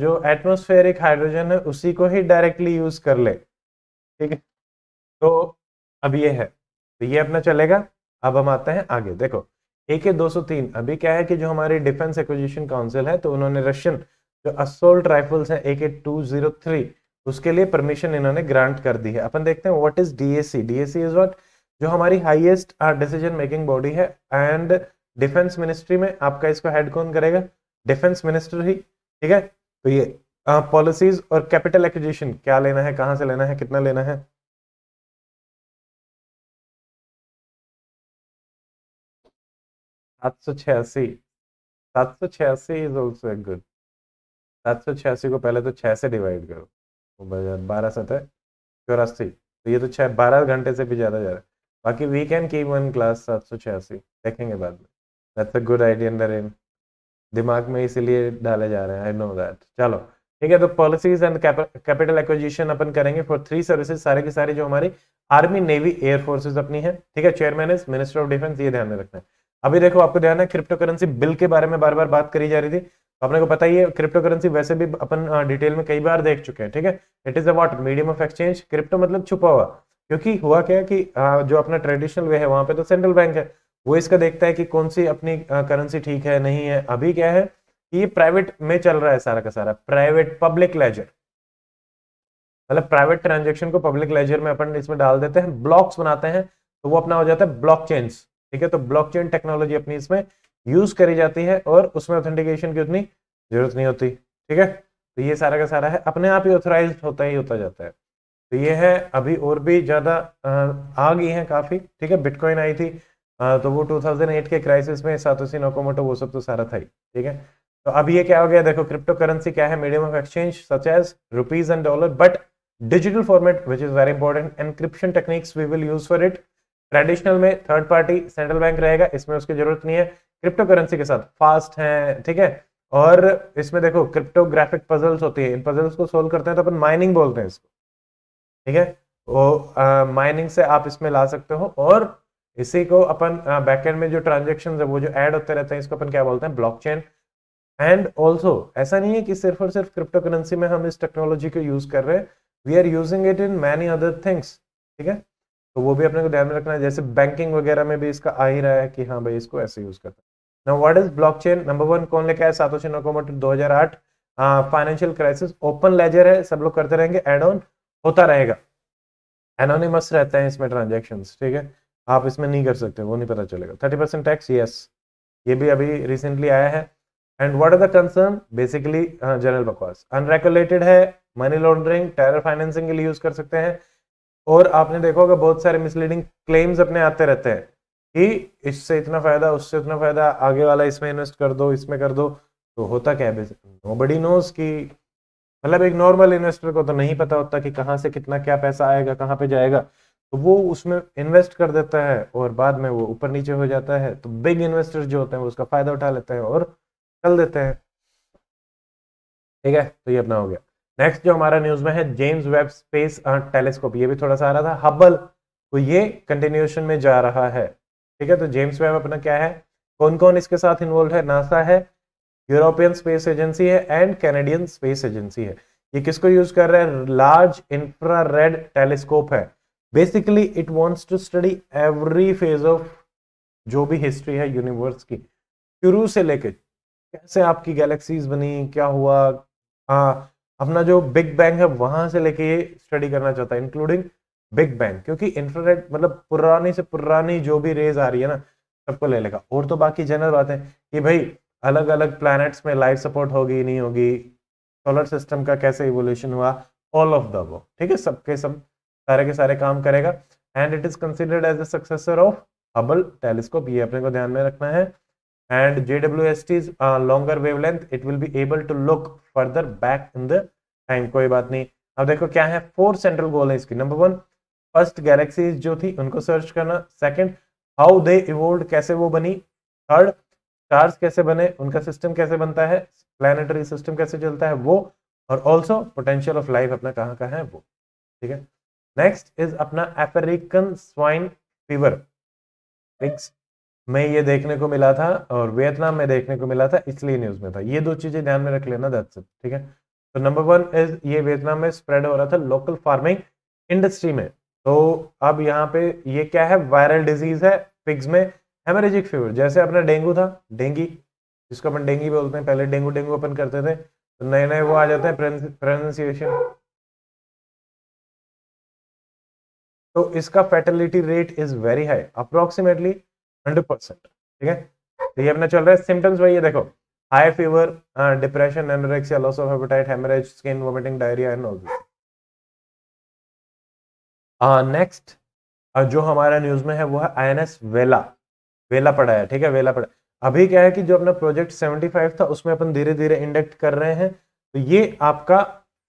जो एटमोस्फेरिक हाइड्रोजन है उसी को ही डायरेक्टली यूज कर ले ठीक है तो अब ये है तो ये अपना चलेगा अब हम आते हैं आगे देखो एक दो सौ तीन अभी क्या है कि जो हमारी डिफेंस एक्विजिशन काउंसिल है तो उन्होंने रशियन जो असोल्ट राइफल्स है हैं टू जीरो थ्री उसके लिए परमिशन इन्होंने ग्रांट कर दी है अपन देखते हैं what is DSC DSC is what जो हमारी हाईएस्ट डिसीजन मेकिंग बॉडी है एंड डिफेंस मिनिस्ट्री में आपका इसको हेड कौन करेगा डिफेंस मिनिस्टर ही ठीक है तो ये पॉलिसीज और कैपिटल एक्विजिशन क्या लेना है कहां से लेना है कितना लेना है सात सौ छियासी सात सौ छियासी इज ऑल्सो ए गुड सात सौ छियासी को पहले तो छह से डिवाइड करो तो बारह सतह चौरासी तो ये तो छः बारह घंटे से भी ज़्यादा जा रहा है बाकी वी कैन की वन क्लास सात सौ छियासी देखेंगे बाद में दैट्स अ गुड आइडिया रेन दिमाग में इसीलिए डाले जा रहे हैं आई नो दैट चलो ठीक है तो पॉलिसीज एंड कैपिटल एक्विजिशन अपन करेंगे फॉर थ्री सर्विसेज सारे के सारे जो हमारी आर्मी नेवी एयर फोर्सेज अपनी है ठीक है chairman is minister of defence ये ध्यान में रखना है अभी देखो आपको ध्यान है क्रिप्टो करेंसी बिल के बारे में बार बार बात करी जा रही थी तो अपने को पता ही है क्रिप्टो करेंसी वैसे भी अपन डिटेल में कई बार देख चुके हैं ठीक है it is a medium of exchange crypto मतलब छुपा हुआ क्योंकि हुआ क्या कि जो अपना ट्रेडिशनल वे है वहां पे तो सेंट्रल बैंक है वो इसका देखता है कि कौन सी अपनी करेंसी ठीक है नहीं है अभी क्या है कि ये प्राइवेट में चल रहा है सारा का सारा प्राइवेट पब्लिक लेजर मतलब प्राइवेट ट्रांजेक्शन को पब्लिक लेजर में अपन इसमें डाल देते हैं ब्लॉक्स बनाते हैं तो वो अपना हो जाता है ब्लॉक ठीक है तो ब्लॉक टेक्नोलॉजी अपनी इसमें यूज करी जाती है और उसमें ऑथेंटिकेशन की उतनी जरूरत नहीं होती ठीक है तो ये सारा का सारा है अपने आप ही ऑथोराइज होता ही होता जाता है तो ये है अभी और भी ज़्यादा आ गई है काफ़ी ठीक है बिटकॉइन आई थी तो वो 2008 के क्राइसिस में सातोसी नोकोमोटो वो सब तो सारा था ही ठीक है तो अब ये क्या हो गया देखो क्रिप्टो करेंसी क्या है medium of exchange such as rupees and dollar but digital format which is very important encryption techniques we will use for it traditional में थर्ड पार्टी सेंट्रल बैंक रहेगा इसमें उसकी जरूरत नहीं है क्रिप्टो करेंसी के साथ फास्ट है ठीक है और इसमें देखो क्रिप्टोग्राफिक पजल्स होती है इन पजल्स को सोल्व करते हैं तो अपन माइनिंग बोलते हैं इसको ठीक है वो माइनिंग से आप इसमें ला सकते हो और इसी को अपन बैकएंड में जो ट्रांजेक्शन है वो जो एड होते रहते हैं इसको अपन क्या बोलते हैं ब्लॉकचेन एंड ऑल्सो ऐसा नहीं है कि सिर्फ और सिर्फ क्रिप्टो करेंसी में हम इस टेक्नोलॉजी को यूज कर रहे हैं we are using it in many other things ठीक है तो वो भी अपने को ध्यान में रखना है जैसे बैंकिंग वगैरह में भी इसका आ ही रहा है कि हाँ भाई इसको ऐसे यूज करते हैं ना what is chain number one कौन लेके आया सातोशी हजार आठ फाइनेंशियल क्राइसिस ओपन लेजर है सब लोग करते रहेंगे एड ऑन होता रहेगा एनोनिमस रहते हैं इसमें ट्रांजेक्शन ठीक है आप इसमें नहीं कर सकते वो नहीं पता चलेगा थर्टी परसेंट टैक्स यस ये भी अभी रिसेंटली आया है and what are the concern basically general बकवास अनरेगुलेटेड है मनी लॉन्ड्रिंग टेरर फाइनेंसिंग के लिए यूज कर सकते हैं और आपने देखा होगा बहुत सारे मिसलीडिंग क्लेम्स अपने आते रहते हैं कि इससे इतना फायदा उससे इतना फायदा आगे वाला इसमें इन्वेस्ट कर दो इसमें कर दो तो होता क्या है नो बडी नोज की मतलब एक नॉर्मल इन्वेस्टर को तो नहीं पता होता कि कहाँ से कितना क्या पैसा आएगा कहाँ पे जाएगा तो वो उसमें इन्वेस्ट कर देता है और बाद में वो ऊपर नीचे हो जाता है तो बिग इन्वेस्टर्स जो होते हैं वो उसका फायदा उठा लेते हैं और चल देते हैं ठीक है तो ये अपना हो गया नेक्स्ट जो हमारा न्यूज में है जेम्स वेब स्पेस टेलीस्कोप ये भी थोड़ा सा आ रहा था हबल तो ये कंटिन्यूशन में जा रहा है ठीक है तो जेम्स वेब अपना क्या है कौन कौन इसके साथ इन्वॉल्व है नासा है यूरोपियन स्पेस एजेंसी है एंड कैनेडियन स्पेस एजेंसी है ये किसको यूज कर रहा है लार्ज इंफ्रा टेलीस्कोप है basically it wants to study every phase of जो भी हिस्ट्री है यूनिवर्स की शुरू से लेके कैसे आपकी गैलेक्सीज बनी क्या हुआ हाँ अपना जो बिग बैंग है वहां से लेके ये स्टडी करना चाहता है इंक्लूडिंग बिग बैंग क्योंकि इंफ्रारेड मतलब पुरानी से पुरानी जो भी रेज आ रही है ना सबको ले लेगा और तो बाकी जनरल बातें कि भाई अलग अलग प्लैनेट्स में लाइफ सपोर्ट होगी नहीं होगी सोलर सिस्टम का कैसे इवोल्यूशन हुआ ऑल ऑफ द वो ठीक है सबके सब सारे के सारे काम करेगा and it is considered as successor of Hubble telescope ये अपने को ध्यान में रखना है and J W S T longer wavelength it will be able to look further back in the time कोई बात नहीं अब देखो क्या है फोर सेंट्रल गोल है इसकी नंबर वन फर्स्ट गैलेक्सीज जो थी उनको सर्च करना सेकंड हाउ दे इवोल्ड कैसे वो बनी थर्ड स्टार्स कैसे बने उनका सिस्टम कैसे बनता है प्लानिटरी सिस्टम कैसे चलता है वो और ऑल्सो पोटेंशियल ऑफ लाइफ अपना कहाँ का है वो ठीक है नेक्स्ट इज अपना अफ्रीकन स्वाइन फीवर पिग्स में ये देखने को मिला था और वियतनाम में देखने को मिला था इसलिए न्यूज में था ये दो चीजें ध्यान में रख लेना दैट्स ठीक है तो नंबर वन इज ये वियतनाम में स्प्रेड हो रहा था लोकल फार्मिंग इंडस्ट्री में तो अब यहाँ पे ये क्या है वायरल डिजीज है पिग्स में हेमरेजिक फीवर जैसे अपना डेंगू था डेंगी जिसको अपन डेंगी बोलते हैं पहले डेंगू डेंगू अपन करते थे तो नए नए वो आ जाते हैं प्रोनाउंसिएशन तो इसका fatality rate is very high approximately hundred percent ठीक है तो ये अपना चल रहा है सिम्टम्स वही है देखो high fever depression anorexia loss of hepatitis haemorrhage skin vomiting diarrhoea and all next जो हमारा न्यूज में है वो है आईएनएस वेला वेला पड़ा है ठीक है वेला पड़ा अभी क्या है कि जो अपना प्रोजेक्ट 75 था उसमें अपन धीरे धीरे इंडक्ट कर रहे हैं तो ये आपका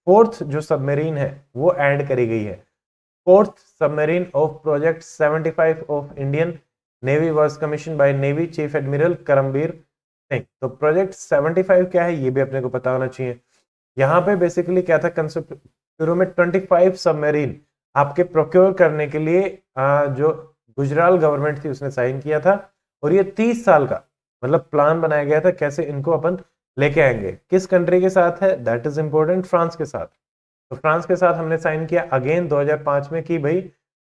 फोर्थ जो सबमरीन है वो ऐड करी गई है fourth submarine of project 75 of indian navy was commissioned by navy chief admiral karamveer singh तो प्रोजेक्ट 75 क्या है ये भी अपने को पता होना चाहिए यहाँ पे बेसिकली क्या था कंसेप्ट में 25 सबमरीन आपके प्रोक्योर करने के लिए जो गुजराल गवर्नमेंट थी उसने साइन किया था और ये 30 साल का मतलब प्लान बनाया गया था कैसे इनको अपन लेके आएंगे किस कंट्री के साथ है दैट इज इंपोर्टेंट फ्रांस के साथ तो फ्रांस के साथ हमने साइन किया अगेन 2005 में कि भाई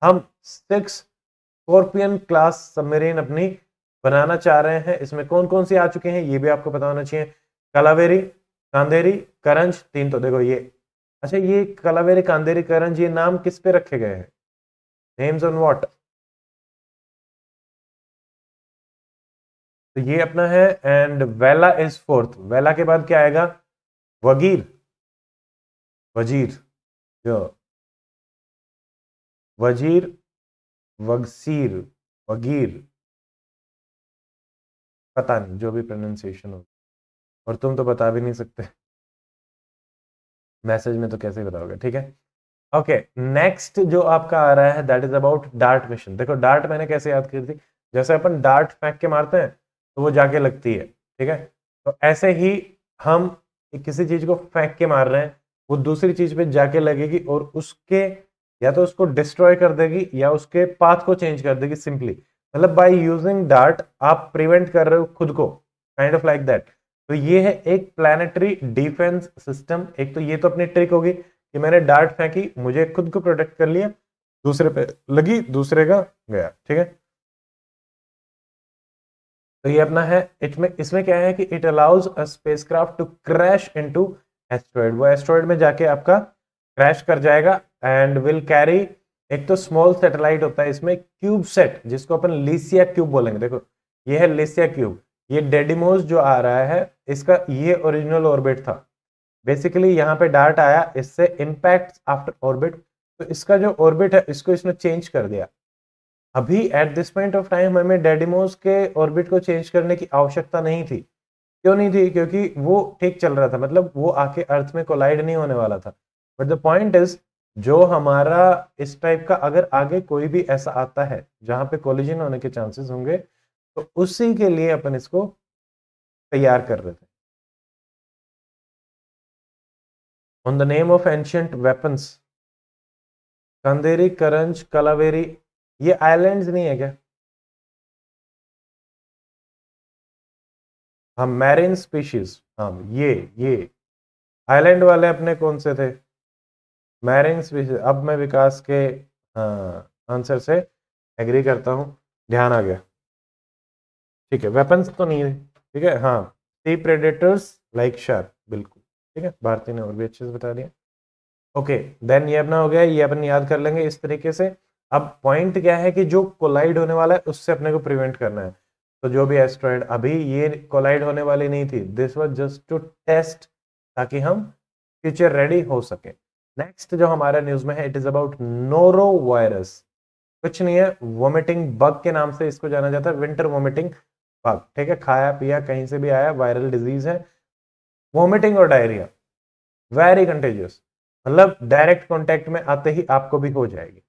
हम सिक्स स्कॉर्पियन क्लास सबमरीन अपनी बनाना चाह रहे हैं इसमें कौन कौन सी आ चुके हैं ये भी आपको पता होना चाहिए कलावेरी कांदेरी करंज तीन तो देखो ये अच्छा ये कलावेरी कांदेरी करंज ये नाम किस पे रखे गए हैं नेम्स ऑन वॉट तो ये अपना है एंड वेला इज फोर्थ वेला के बाद क्या आएगा वगीर वजीर जो वजीर वगसीर वगीर पता नहीं जो भी प्रोनाउंसिएशन हो और तुम तो बता भी नहीं सकते मैसेज में तो कैसे बताओगे ठीक है ओके नेक्स्ट जो आपका आ रहा है that is about DART mission देखो डार्ट मैंने कैसे याद करी थी जैसे अपन डार्ट फेंक के मारते हैं तो वो जाके लगती है ठीक है तो ऐसे ही हम किसी चीज को फेंक के मार रहे हैं वो दूसरी चीज पे जाके लगेगी और उसके या तो उसको डिस्ट्रॉय कर देगी या उसके पाथ को चेंज कर देगी सिंपली मतलब बाय यूजिंग डार्ट आप प्रिवेंट कर रहे हो खुद को काइंड ऑफ लाइक दैट तो ये है एक प्लानिटरी डिफेंस सिस्टम एक तो ये तो अपनी ट्रिक होगी कि मैंने डार्ट फेंकी मुझे खुद को प्रोटेक्ट कर लिया दूसरे पे लगी दूसरे का गया ठीक है तो ये अपना है इसमें इसमें क्या है कि it allows a spacecraft to crash into asteroid वो एस्ट्रॉयड में जाके आपका क्रैश कर जाएगा एंड विल कैरी एक तो स्मॉल सैटेलाइट होता है इसमें क्यूब सेट जिसको अपन लिसिया क्यूब बोलेंगे देखो ये है लिसिया क्यूब ये डेडिमोस जो आ रहा है इसका ये ओरिजिनल ऑर्बिट था बेसिकली यहाँ पे डार्ट आया इससे इम्पैक्ट आफ्टर ऑर्बिट तो इसका जो ऑर्बिट है इसको इसने चेंज कर दिया अभी at this point of time हमें डेडिमोस के ऑर्बिट को चेंज करने की आवश्यकता नहीं थी क्यों नहीं थी क्योंकि वो ठीक चल रहा था मतलब वो आके अर्थ में कोलाइड नहीं होने वाला था बट द पॉइंट इज जो हमारा इस टाइप का अगर आगे कोई भी ऐसा आता है जहां पे कोलिजन होने के चांसेस होंगे तो उसी के लिए अपन इसको तैयार कर रहे थे on the name of ancient weapons Khanderi Karanj Kalvari ये आइलैंड्स नहीं है क्या हाँ मैरिन स्पीशीज हाँ ये ये आइलैंड वाले अपने कौन से थे मैरिन स्पीशीज अब मैं विकास के आंसर हाँ, से एग्री करता हूँ ध्यान आ गया ठीक है वेपन्स तो नहीं है ठीक है हाँ सी प्रेडेटर्स लाइक शार्क बिल्कुल ठीक है भारती ने और भी अच्छे से बता दिया ओके देन ये अपना हो गया ये अपन याद कर लेंगे इस तरीके से अब पॉइंट क्या है कि जो कोलाइड होने वाला है उससे अपने को प्रिवेंट करना है तो जो भी एस्ट्रॉइड अभी ये कोलाइड होने वाली नहीं थी this was just to test ताकि हम फ्यूचर रेडी हो सके नेक्स्ट जो हमारे न्यूज में है it is about norovirus कुछ नहीं है वोमिटिंग बग के नाम से इसको जाना जाता है विंटर वोमिटिंग बग ठीक है खाया पिया कहीं से भी आया वायरल डिजीज है वोमिटिंग और डायरिया वेरी कंटेजियस मतलब डायरेक्ट कॉन्टेक्ट में आते ही आपको भी हो जाएगी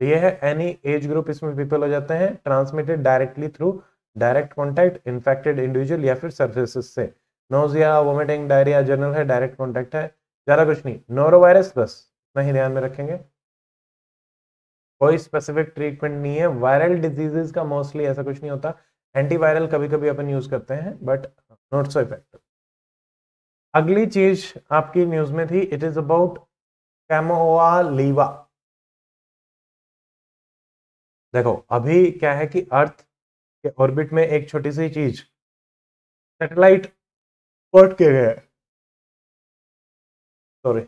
तो ये है एनी एज ग्रुप इसमें पीपल हो जाते हैं transmitted directly through direct contact infected individual या फिर सर्फेसिस से नोजिया वोमिटिंग डायरिया जनरल है डायरेक्ट कॉन्टैक्ट है ज़्यादा कुछ नहीं नोरो वायरस बस नहीं ध्यान में रखेंगे कोई स्पेसिफिक ट्रीटमेंट नहीं है वायरल डिजीजेज का मोस्टली ऐसा कुछ नहीं होता एंटीवायरल कभी कभी अपन यूज करते हैं बट नॉट सो इफेक्ट अगली चीज आपकी न्यूज में थी it is about Kamo'oalewa देखो अभी क्या है कि अर्थ के ऑर्बिट में एक छोटी सी चीज सैटेलाइट स्पॉट के गए सॉरी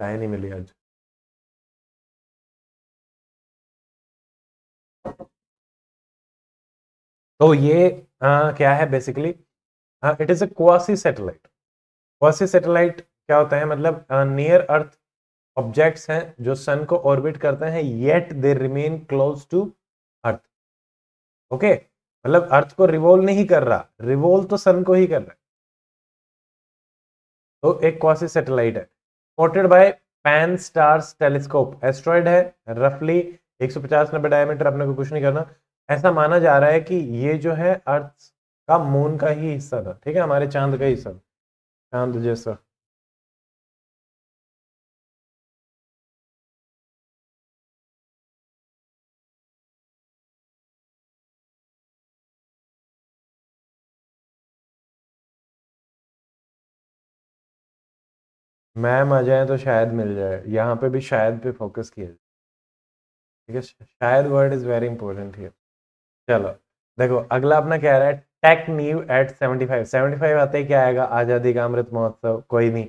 चाय नहीं मिली आज तो ये आ, क्या है basically it is a quasi satellite quasi satellite क्या होता है मतलब नियर अर्थ ऑब्जेक्ट्स हैं जो सन को ऑर्बिट करते हैं yet they remain close to okay मतलब अर्थ को रिवोल्व नहीं कर रहा रिवोल्व तो सन को ही कर रहा है तो एक कौसी सैटेलाइट है पोर्टेड by Pan STARRS telescope asteroid है रफली 150 नब्बे डायमीटर अपने को कुछ नहीं करना ऐसा माना जा रहा है कि ये जो है अर्थ का मून का ही हिस्सा था ठीक है हमारे चांद का हिस्सा चांद जैसा मैम आ जाए तो शायद मिल जाए यहाँ पे भी शायद पे फोकस किया जाए ठीक है शायद word is very important here चलो देखो अगला अपना कह रहा है tech new at seventy five seventy five आते ही क्या आएगा आज़ादी का अमृत महोत्सव कोई नहीं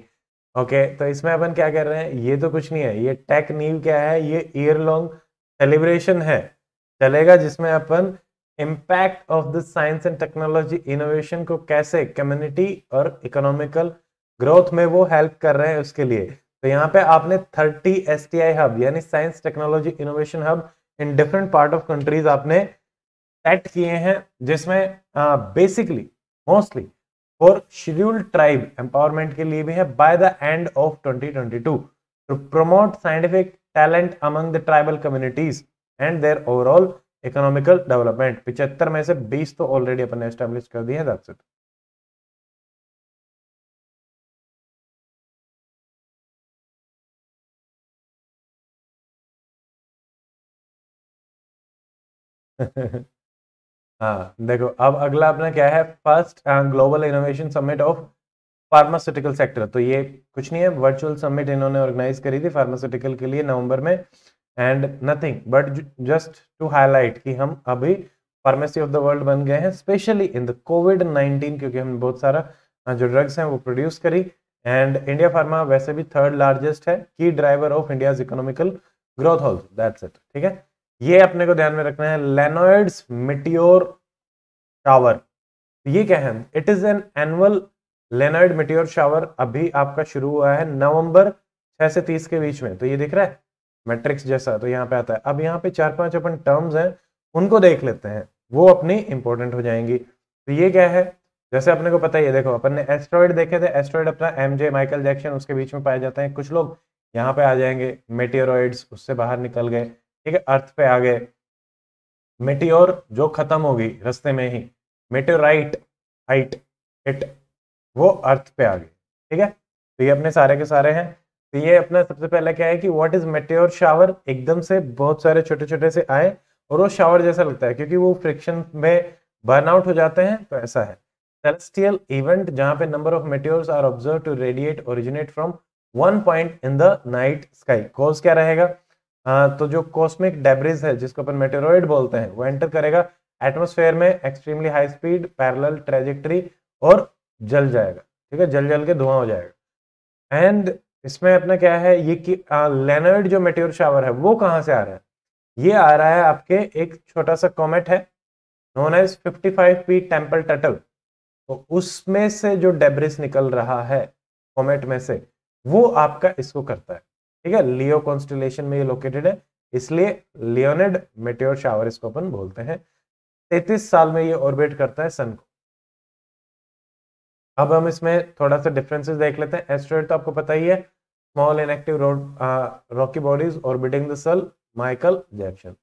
ओके तो इसमें अपन क्या कर रहे हैं ये तो कुछ नहीं है ये टेक न्यू क्या है ये ईयर लॉन्ग सेलिब्रेशन है चलेगा जिसमें अपन impact of the science and technology innovation को कैसे कम्युनिटी और इकोनॉमिकल ग्रोथ में वो हेल्प कर रहे हैं उसके लिए तो यहाँ पे आपने 30 एस हब यानी science technology innovation hub in different part of countries आपने सेट किए हैं जिसमें basically mostly for scheduled tribe empowerment के लिए भी है by the end of 2022 twenty two promote scientific talent among the tribal communities and their overall economical development पिछहत्तर में से 20 तो ऑलरेडी अपन ने एस्टेब्लिश कर दिए दैट्स इट हाँ देखो अब अगला अपना क्या है first global innovation summit of pharmaceutical sector तो ये कुछ नहीं है वर्चुअल समिट इन्होंने ऑर्गेनाइज करी थी फार्मास्यूटिकल के लिए नवंबर में and nothing but just to highlight कि हम अभी फार्मेसी ऑफ द वर्ल्ड बन गए हैं specially in the Covid nineteen क्योंकि हमने बहुत सारा uh, जो ड्रग्स हैं वो प्रोड्यूस करी एंड इंडिया फार्मा वैसे भी थर्ड लार्जेस्ट है की driver of India's economical growth also that's it ठीक है ये अपने को ध्यान में रखना है लेनोइड्स मिट्योर शावर ये क्या है it is an annual Leonid meteor shower अभी आपका शुरू हुआ है नवंबर 6 से 30 के बीच में तो ये दिख रहा है मैट्रिक्स जैसा तो यहाँ पे आता है अब यहाँ पे चार पांच अपन टर्म्स हैं उनको देख लेते हैं वो अपनी इंपॉर्टेंट हो जाएंगी तो ये क्या है जैसे अपने को पता है ये देखो अपन ने एस्ट्रॉइड देखे थे एस्ट्रॉइड अपना एम जे माइकल जैक्शन उसके बीच में पाए जाते हैं कुछ लोग यहाँ पे आ जाएंगे मेटेरॉइड्स उससे बाहर निकल गए ठीक है अर्थ पे आ गए मेटियोर जो खत्म होगी रस्ते में ही मेटोराइट हाइट इट वो अर्थ पे आ गए ठीक है तो ये अपने सारे के सारे हैं तो ये अपना सबसे पहले क्या है कि व्हाट इज मेट्योर शावर एकदम से बहुत सारे छोटे छोटे से आए और वो शावर जैसा लगता है क्योंकि वो फ्रिक्शन में बर्न आउट हो जाते हैं तो ऐसा है सेलेस्टियल इवेंट जहां पे number of meteors are observe to radiate originate from one point in the night sky cause क्या रहेगा हाँ तो जो कॉस्मिक डेब्रिज है जिसको अपन मेटेरॉइड बोलते हैं वो एंटर करेगा एटमोस्फेयर में extremely high speed parallel trajectory और जल जाएगा ठीक है जल जल के धुआं हो जाएगा एंड इसमें अपना क्या है ये कि लेनर्ड जो मेट्योर शावर है वो कहाँ से आ रहा है ये आ रहा है आपके एक छोटा सा कॉमेट है known as fifty five P Tempel Tuttle तो उसमें से जो डेब्रिस निकल रहा है कॉमेट में से वो आपका इसको करता है ठीक है लियो कॉन्स्टिलेशन में ये लोकेटेड है इसलिए लियोनेड मेट्योर शावर इसको अपन बोलते हैं तैतीस साल में ये ऑर्बिट करता है सन को अब हम इसमें थोड़ा सा डिफरेंसेस देख लेते हैं एस्ट्रॉइड तो आपको पता ही है small inactive rocky bodies orbiting the sun Michael Jackson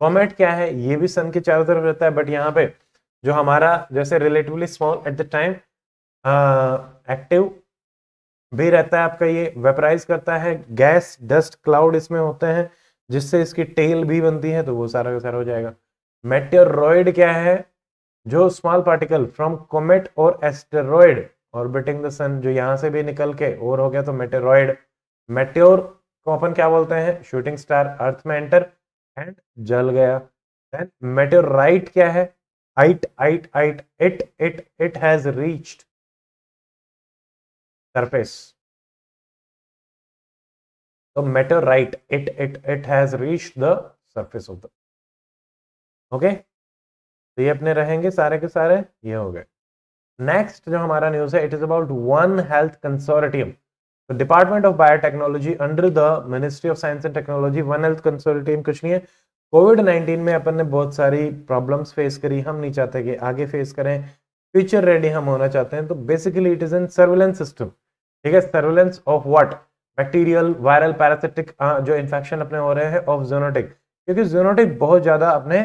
comet क्या है ये भी सन के चारों तरफ रहता है बट यहाँ पे जो हमारा जैसे relatively small at the time active भी रहता है आपका ये वेपराइज करता है गैस डस्ट क्लाउड इसमें होते हैं जिससे इसकी टेल भी बनती है तो वो सारा का सारा हो जाएगा मेट्योरॉयड क्या है जो स्मॉल पार्टिकल फ्रॉम कोमेट और एस्टेरॉयड ऑर्बिटिंग द सन जो यहाँ से भी निकल के और हो गया तो मेटेरॉयड मेट्योर को अपन क्या बोलते हैं शूटिंग स्टार अर्थ में एंटर एंड जल गया मेटेराइट क्या है it it it it it it has reached surface surface the right it it it has reach the surface of the okay तो ये अपने रहेंगे सारे के सारे ये हो गए नेक्स्ट जो हमारा न्यूज है it is about one health consortium तो department of biotechnology under the ministry of science and technology one health consortium कुछ नहीं है कोविड 19 में अपन ने बहुत सारी प्रॉब्लम्स फेस करी हम नहीं चाहते कि आगे फेस करें फ्यूचर रेडी हम होना चाहते हैं तो basically it is an surveillance system ठीक है surveillance of what bacterial viral parasitic जो इन्फेक्शन अपने हो रहे हैं ऑफ जोनोटिक क्योंकि जोनोटिक बहुत ज्यादा अपने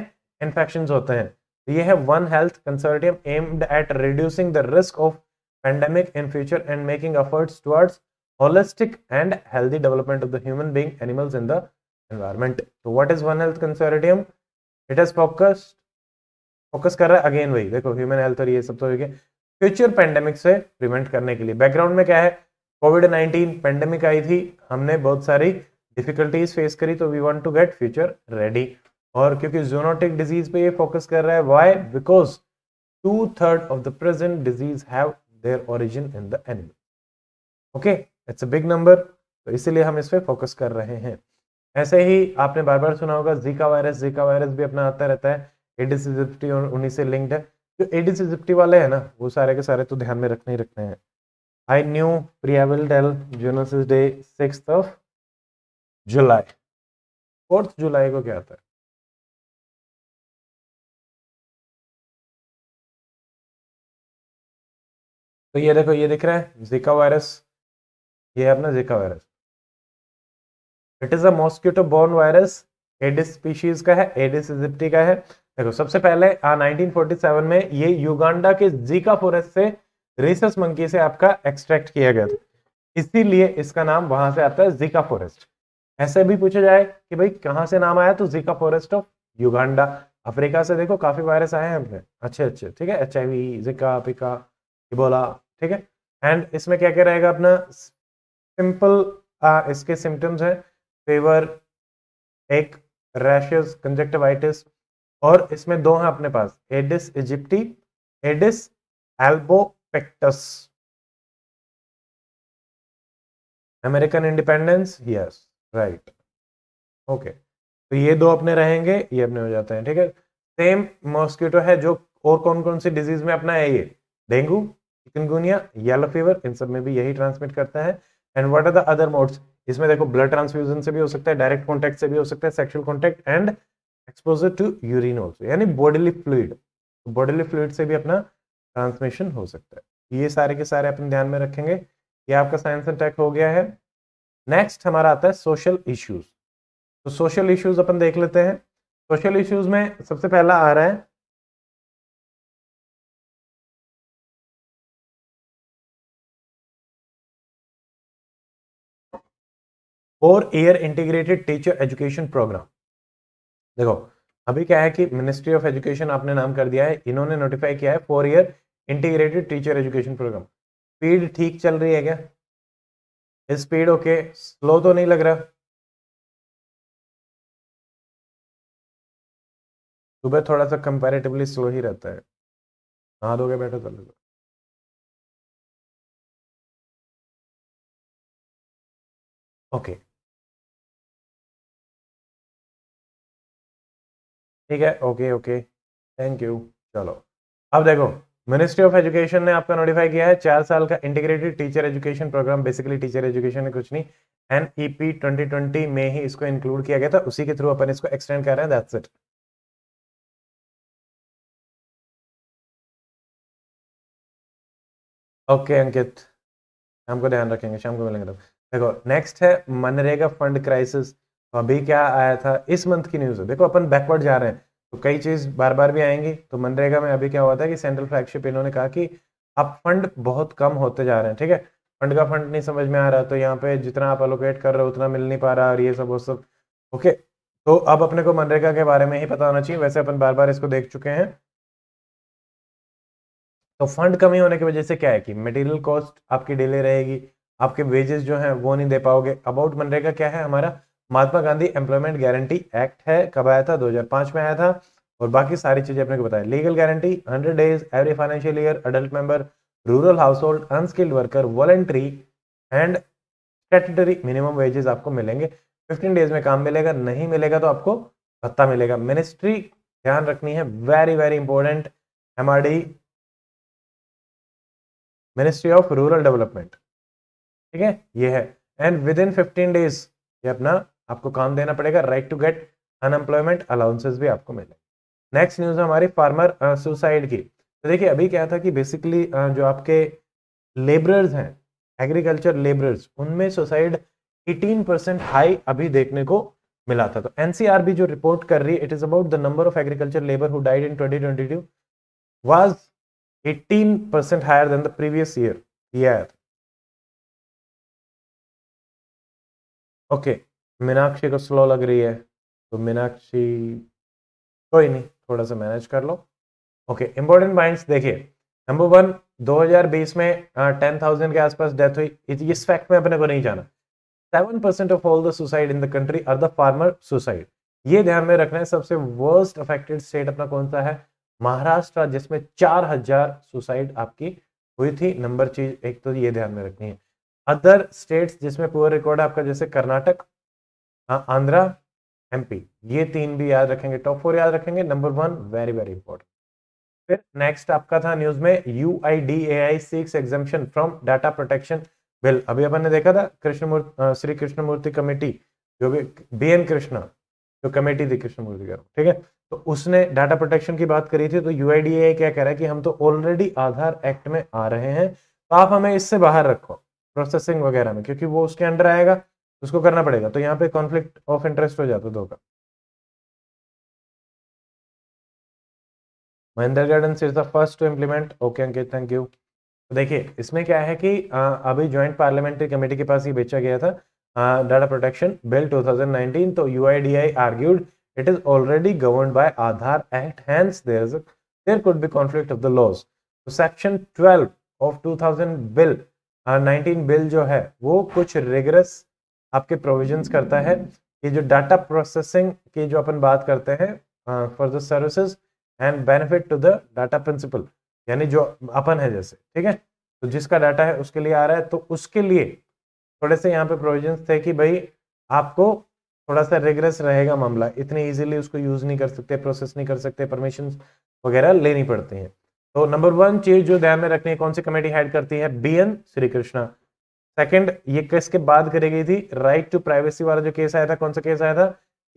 इन्फेक्शन होते हैं तो ये है one health consortium aimed at reducing the risk of pandemic in future and making efforts towards holistic and healthy development of the human being animals in the environment तो what is one health consortium it is focused focus कर रहा है again वही देखो human health और ये सब तो फ्यूचर पेंडेमिक से प्रिवेंट करने के लिए बैकग्राउंड में क्या है कोविड नाइनटीन पेंडेमिक आई थी हमने बहुत सारी डिफिकल्टीज फेस करी तो we want to get future ready और क्योंकि जोनोटिक डिजीज पे ये फोकस कर रहा है why because two third of the present disease have their origin in the animal okay it's a big number तो इसीलिए हम इस पर फोकस कर रहे हैं ऐसे ही आपने बार बार सुना होगा जीका वायरस जीका वायरस भी अपना आता रहता है एडिस इजिप्टी और उन्हीं से लिंक्ड है जो एडिस इजिप्टी वाले हैं ना वो सारे के सारे तो ध्यान में रखने ही रखने हैं आई न्यू प्रियावल डेल zoonosis day six of July fourth July को क्या आता है तो ये देखो ये दिख रहा है जिका वायरस ये है अपना Zika virus it is a mosquito borne virus Aedes species का है एडिस इजिप्टी का है देखो सबसे पहले आ, 1947 में ये युगांडा के जीका फॉरेस्ट से रिसर्स मंकी से आपका एक्सट्रैक्ट किया गया था इसीलिए इसका नाम वहां से आता है जीका फॉरेस्ट ऐसे भी पूछा जाए कि भाई कहां से नाम आया तो Zika forest of Uganda Africa से देखो काफी वायरस आए हैं हमने अच्छे अच्छे ठीक है एच आई जिका पिका इबोला ठीक है एंड इसमें क्या क्या रहेगा अपना सिंपल इसके सिम्टम्स है फीवर एक रैशेस कंजेक्टिवाइटिस और इसमें दो हैं अपने पास Aedes aegypti Aedes albopictus American independence yes right okay तो ये दो अपने रहेंगे ये अपने हो जाते हैं ठीक है सेम मॉस्किटो है जो और कौन कौन सी डिजीज में अपना है ये डेंगू चिकनगुनिया येलो फीवर इन सब में भी यही ट्रांसमिट करता है and what are the other modes इसमें देखो ब्लड ट्रांसफ्यूजन से भी हो सकता है डायरेक्ट कॉन्टैक्ट से भी हो सकता है sexual contact and exposure to urine also यानी बॉडीली फ्लूड बॉडीली फ्लूड से भी अपना ट्रांसमिशन हो सकता है ये सारे के सारे अपन ध्यान में रखेंगे ये आपका साइंस एंड टेक हो गया है नेक्स्ट हमारा आता है सोशल इश्यूज तो सोशल इश्यूज अपन देख लेते हैं सोशल इश्यूज में सबसे पहला आ रहा है और year integrated teacher education programme देखो अभी क्या है कि मिनिस्ट्री ऑफ एजुकेशन आपने नाम कर दिया है इन्होंने नोटिफाई किया है four year integrated teacher education programme speed ठीक चल रही है क्या स्पीड ओके स्लो तो नहीं लग रहा सुबह थोड़ा सा कंपैरेटिवली स्लो ही रहता है नहा दोगे बैठो चले जाओ ओके okay. ठीक है ओके ओके थैंक यू चलो अब देखो मिनिस्ट्री ऑफ एजुकेशन ने आपका नोटिफाई किया है चार साल का integrated teacher education programme basically teacher education कुछ नहीं N E P twenty twenty में ही इसको इंक्लूड किया गया था उसी के थ्रू अपन इसको एक्सटेंड कर रहे हैं दैट्स इट ओके अंकित शाम को ध्यान रखेंगे शाम को मिलेंगे देखो नेक्स्ट है मनरेगा फंड क्राइसिस तो अभी क्या आया था इस मंथ की न्यूज़ है देखो अपन बैकवर्ड जा रहे हैं तो कई चीज़ बार बार भी आएंगी तो मनरेगा में अभी क्या हुआ था कि सेंट्रल फ्लैगशिप इन्होंने कहा कि अब फंड बहुत कम होते जा रहे हैं ठीक है फंड का फंड नहीं समझ में आ रहा तो यहाँ पे जितना आप अलोकेट कर रहे हो उतना मिल नहीं पा रहा और ये सब वो सब ओके तो अब अपने को मनरेगा के बारे में ही पता होना चाहिए वैसे अपन बार बार इसको देख चुके हैं तो फंड कमी होने की वजह से क्या है कि मेटेरियल कॉस्ट आपकी डिले रहेगी आपके वेजेस जो है वो नहीं दे पाओगे अबाउट मनरेगा क्या है हमारा Mahatma Gandhi employment guarantee act है कब आया था 2005 में आया था और बाकी सारी चीजें अपने को बताया legal guarantee 100 days every financial year adult member rural household unskilled worker voluntary and statutory minimum wages आपको मिलेंगे 15 डेज में काम मिलेगा नहीं मिलेगा तो आपको भत्ता मिलेगा मिनिस्ट्री ध्यान रखनी है very very important M ministry of rural development ठीक है ये है and within fifteen days ये अपना आपको काम देना पड़ेगा right to get unemployment allowances भी आपको मिलेंगे नेक्स्ट न्यूज़ हमारी फार्मर सुसाइड की तो देखिए अभी क्या था कि बेसिकली जो आपके लेबरर्स हैं एग्रीकल्चर लेबरर्स उनमें सुसाइड 18 परसेंट हाई अभी देखने को मिला था तो एनसीआर भी जो रिपोर्ट कर रही है it is about the number of agriculture labour who died in 2022 was 18 percent higher than the previous year ये आया था ओके मीनाक्षी को स्लो लग रही है तो मीनाक्षी कोई नहीं थोड़ा सा मैनेज कर लो ओके इंपॉर्टेंट पॉइंट्स देखिए नंबर वन 2020 में टेन थाउजेंड के आसपास डेथ हुई इस फैक्ट में अपने को नहीं जाना seven percent of all the suicide in the country are the farmer suicide ये ध्यान में रखना है सबसे वर्स्ट अफेक्टेड स्टेट अपना कौन सा है महाराष्ट्र जिसमें चार हजार सुसाइड आपकी हुई थी नंबर चीज एक तो ये ध्यान में रखनी है अदर स्टेट्स जिसमें पुअर रिकॉर्ड है आपका जैसे कर्नाटक हाँ आंध्रा एमपी ये तीन भी याद रखेंगे टॉप फोर याद रखेंगे number one very very important फिर नेक्स्ट आपका था न्यूज में U I D A I six exemption from data protection bill अभी अपन ने देखा था कृष्णमूर्ति श्री कृष्णमूर्ति कमेटी जो भी बी एन कृष्णा जो कमेटी थी कृष्णमूर्ति का ठीक है तो उसने डाटा प्रोटेक्शन की बात करी थी तो यू क्या कह रहा है कि हम तो ऑलरेडी आधार एक्ट में आ रहे हैं तो आप हमें इससे बाहर रखो प्रोसेसिंग वगैरह में क्योंकि वो उसके अंडर आएगा उसको करना पड़ेगा तो यहाँ पे कॉन्फ्लिक्ट ऑफ इंटरेस्ट हो जाता दो का Mahendra garden is the first to implement okay Ankit thank you देखिए इसमें क्या है कि आ, अभी ज्वाइंट पार्लियामेंट्री कमेटी के पास ये बेचा गया था डाटा प्रोटेक्शन बिल 2019 तो U I D I argued it is already govern by Aadhaar act Hence, there is a, there could be conflict of the laws. So, तो Section 12 of 2000 Bill, uh, 19 Bill जो है वो कुछ rigorous आपके provision करता है ये जो डाटा प्रोसेसिंग की जो अपन बात करते हैं for the services and benefit to the data principal यानी जो अपन है जैसे ठीक है तो जिसका डाटा है उसके लिए आ रहा है तो उसके लिए थोड़े से यहाँ पे प्रोविजन थे कि भाई आपको थोड़ा सा रेगरेस रहेगा मामला इतने इजीली उसको यूज़ नहीं कर सकते प्रोसेस नहीं कर सकते परमिशन वगैरह लेनी पड़ती हैं तो नंबर वन चीज जो ध्यान में रखनी है कौन सी कमेटी हेड करती है बी श्री कृष्णा सेकंड ये केस के बाद करी गई थी राइट टू प्राइवेसी वाला जो केस आया था कौन सा केस आया था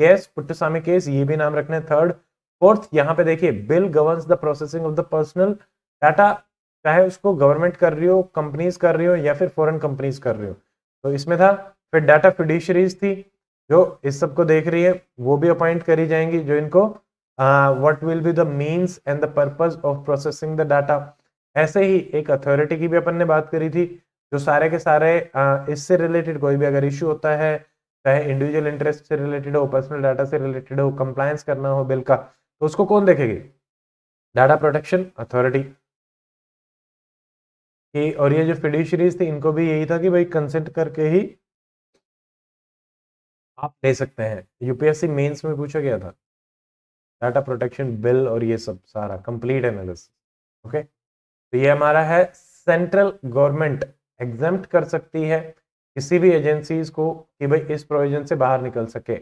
केस पुट्टुस्वामी केस ये भी नाम रखना है थर्ड फोर्थ यहाँ पे देखिए bill governs the processing of the personal data चाहे उसको गवर्नमेंट कर रही हो कंपनीज कर रही हो या फिर फॉरेन कंपनीज कर रही हो तो इसमें था फिर डाटा फिडिशरीज थी जो इस सब को देख रही है वो भी अपॉइंट करी जाएंगी जो इनको what will be the means and the purpose of processing the data ऐसे ही एक अथॉरिटी की भी अपन ने बात करी थी जो सारे के सारे इससे रिलेटेड कोई भी अगर इशू होता है चाहे इंडिविजुअल इंटरेस्ट से रिलेटेड हो पर्सनल डाटा से रिलेटेड हो कंप्लायंस करना हो बिल का तो उसको कौन देखेगी डाटा प्रोटेक्शन अथॉरिटी कि और ये जो फिडिशरीज थी इनको भी यही था कि भाई कंसेंट करके ही आप ले सकते हैं यूपीएससी मेंस में पूछा गया था डाटा प्रोटेक्शन बिल और ये सब सारा कंप्लीट एनालिसिस ओके तो ये हमारा है सेंट्रल गवर्नमेंट एग्जाम कर सकती है किसी भी एजेंसी को कि भाई इस प्रोविजन से बाहर निकल सके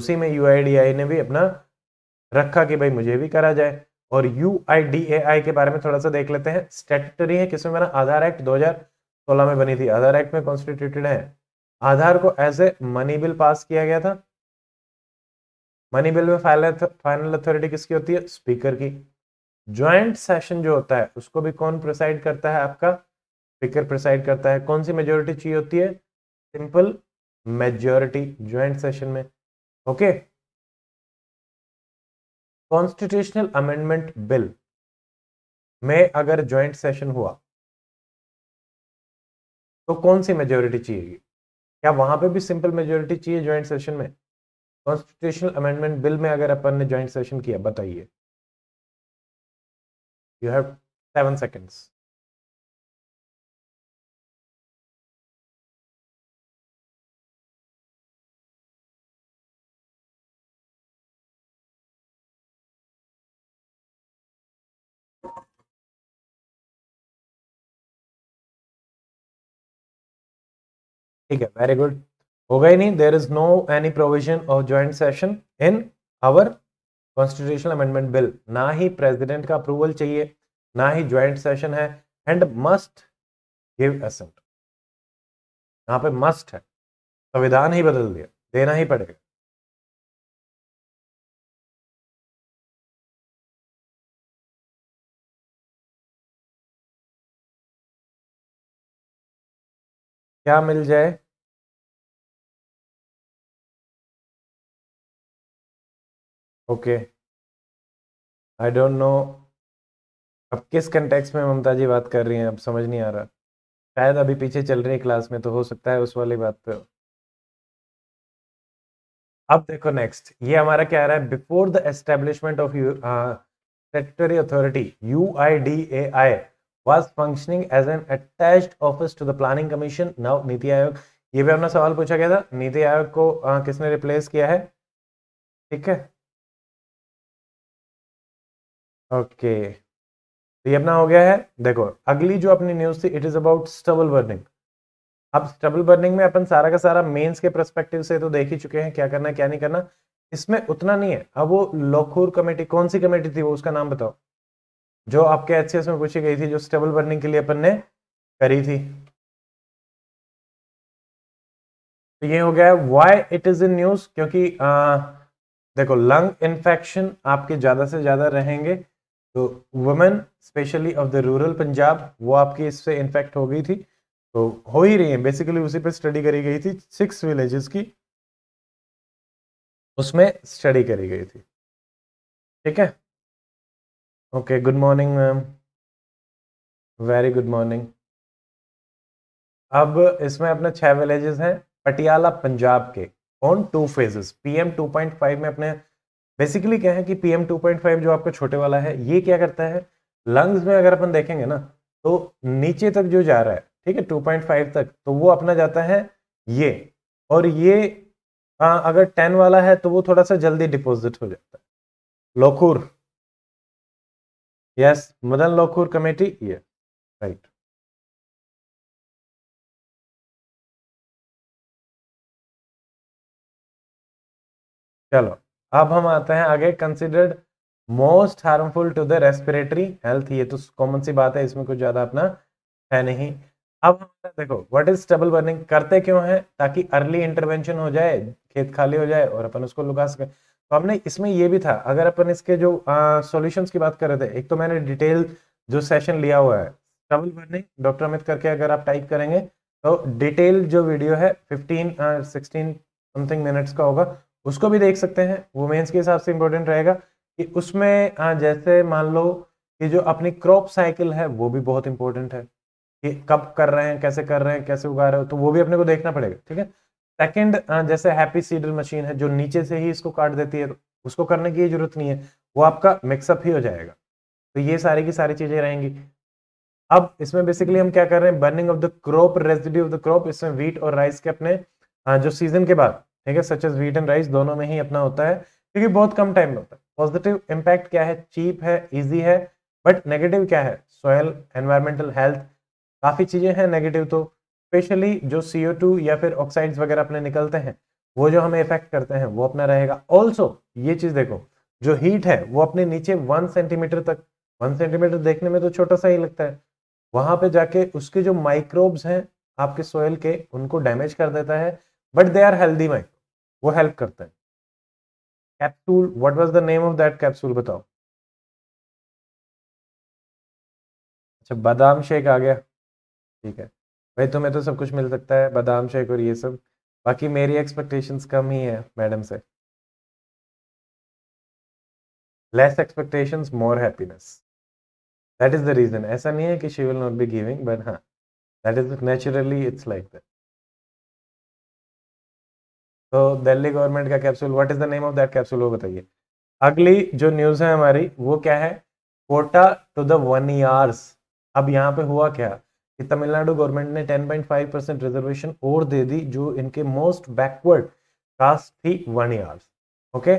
उसी में यू ने भी अपना रखा कि भाई मुझे भी करा जाए और यू के बारे में थोड़ा सा देख लेते हैं स्टेटरी है किसमें बना आधार एक्ट 2016 में बनी थी आधार एक्ट में कॉन्स्टिट्यूटेड है आधार को as a money bill pass किया गया था मनी बिल में फाइनल अथॉरिटी किसकी होती है स्पीकर की ज्वाइंट सेशन जो होता है उसको भी कौन प्रोसाइड करता है आपका स्पीकर प्रिसाइड करता है कौन सी मेजोरिटी चाहिए होती है सिंपल मेजोरिटी ज्वाइंट सेशन में ओके कॉन्स्टिट्यूशनल अमेंडमेंट बिल में अगर ज्वाइंट सेशन हुआ तो कौन सी मेजोरिटी चाहिए क्या वहां पे भी सिंपल मेजोरिटी चाहिए ज्वाइंट सेशन में कॉन्स्टिट्यूशनल अमेंडमेंट बिल में अगर अपन ने ज्वाइंट सेशन किया बताइए यू हैव सेवन सेकेंड्स ठीक है वेरी गुड हो ही नहीं there is no any provision of joint session in our constitutional amendment bill ना ही प्रेसिडेंट का अप्रूवल चाहिए ना ही ज्वाइंट सेशन है एंड मस्ट गिव असेंट यहां पे मस्ट है संविधान ही बदल दिया देना ही पड़ेगा क्या मिल जाए ओके आई डोंट नो अब किस कंटेक्स में ममता जी बात कर रही हैं अब समझ नहीं आ रहा शायद अभी पीछे चल रही है क्लास में तो हो सकता है उस वाली बात पे अब देखो नेक्स्ट ये हमारा क्या आ रहा है before the establishment of statutory authority U I D A I was functioning as an attach office to the planning commission now Niti Aayog ये भी अपना सवाल पूछा गया था नीति आयोग को आ, किसने रिप्लेस किया है ठीक है ओके okay. तो ये अपना हो गया है देखो अगली जो अपनी न्यूज थी it is about stubble burning अब स्टबल बर्निंग में अपन सारा का सारा मेंस के परस्पेक्टिव से तो देख ही चुके हैं क्या करना क्या नहीं करना इसमें उतना नहीं है अब वो लोखूर कमेटी कौन सी कमेटी थी वो उसका नाम बताओ जो आपके एच में पूछी गई थी जो स्टेबल बर्निंग के लिए अपन ने करी थी तो ये हो गया why it is in news क्योंकि आ, देखो लंग इन्फेक्शन आपके ज्यादा से ज्यादा रहेंगे तो women specially of the rural Punjab वो आपकी इससे इन्फेक्ट हो गई थी तो हो ही रही है बेसिकली उसी पे स्टडी करी गई थी सिक्स विलेजेस की उसमें स्टडी करी गई थी ठीक है okay good morning ma'am very good morning अब इसमें अपने छह विलेजेस हैं पटियाला पंजाब के ऑन टू फेजेस पीएम 2.5 में अपने बेसिकली क्या है कि पीएम 2.5 जो आपका छोटे वाला है ये क्या करता है लंग्स में अगर अपन देखेंगे ना तो नीचे तक जो जा रहा है ठीक है 2.5 तक तो वो अपना जाता है ये और ये आ, हाँ, अगर 10 वाला है तो वो थोड़ा सा जल्दी डिपोजिट हो जाता है लोखूर Yes, Madan Lokur committee? Yeah, right. चलो अब हम आते हैं आगे considered most harmful to the respiratory health ये तो कॉमन सी बात है इसमें कुछ ज़्यादा अपना है नहीं अब देखो व्हाट इज स्टेबल बर्निंग करते क्यों है ताकि अर्ली इंटरवेंशन हो जाए खेत खाली हो जाए और अपन उसको लुका सके तो हमने इसमें ये भी था अगर अपन इसके जो सॉल्यूशंस uh, की बात कर रहे थे एक तो मैंने डिटेल जो सेशन लिया हुआ है ट्रबल बर्निंग डॉक्टर अमित करके अगर आप टाइप करेंगे तो डिटेल जो वीडियो है फिफ्टीन सिक्सटीन समथिंग मिनट्स का होगा उसको भी देख सकते हैं वो मेन्स के हिसाब से इम्पोर्टेंट रहेगा कि उसमें uh, जैसे मान लो कि जो अपनी क्रॉप साइकिल है वो भी बहुत इंपॉर्टेंट है कि कब कर रहे हैं कैसे कर रहे हैं कैसे उगा रहे हो तो वो भी अपने को देखना पड़ेगा ठीक है सेकेंड uh, जैसे हैप्पी सीडर मशीन है जो नीचे से ही इसको काट देती है तो उसको करने की जरूरत नहीं है वो आपका मिक्सअप ही हो जाएगा तो ये सारी की सारी चीजें रहेंगी अब इसमें बेसिकली हम क्या कर रहे हैं burning of the crop residue of the crop इसमें वीट और राइस के अपने uh, जो सीजन के बाद ठीक है such as wheat and rice दोनों में ही अपना होता है क्योंकि बहुत कम टाइम में होता है पॉजिटिव इम्पैक्ट क्या है चीप है ईजी है बट नेगेटिव क्या है सॉयल एनवायरमेंटल हेल्थ काफ़ी चीज़ें हैं नेगेटिव तो स्पेशली जो CO2 या फिर ऑक्साइड्स वगैरह अपने निकलते हैं वो जो हमें इफेक्ट करते हैं वो अपना रहेगा ऑल्सो ये चीज देखो जो हीट है वो अपने नीचे वन सेंटीमीटर तक वन सेंटीमीटर देखने में तो छोटा सा ही लगता है वहां पे जाके उसके जो माइक्रोब्स हैं आपके सोयल के उनको डैमेज कर देता है but they are healthy micro वो हेल्प करता है capsule what was the name of that capsule बताओ अच्छा बादाम शेक आ गया ठीक है भाई तुम्हें तो सब कुछ मिल सकता है बादाम शेक और ये सब बाकी मेरी एक्सपेक्टेशंस कम ही है मैडम से less expectations more happiness that is the reason ऐसा नहीं है कि she will not be giving but हाँ that is naturally it's like that तो दिल्ली गवर्नमेंट का capsule what is the name of that capsule वो बताइए अगली जो न्यूज़ है हमारी वो क्या है quota to the one years अब यहाँ पे हुआ क्या कि तमिलनाडु गवर्नमेंट ने 10.5 परसेंट रिजर्वेशन और दे दी जो इनके मोस्ट बैकवर्ड कास्ट थी वन ईयर्स ओके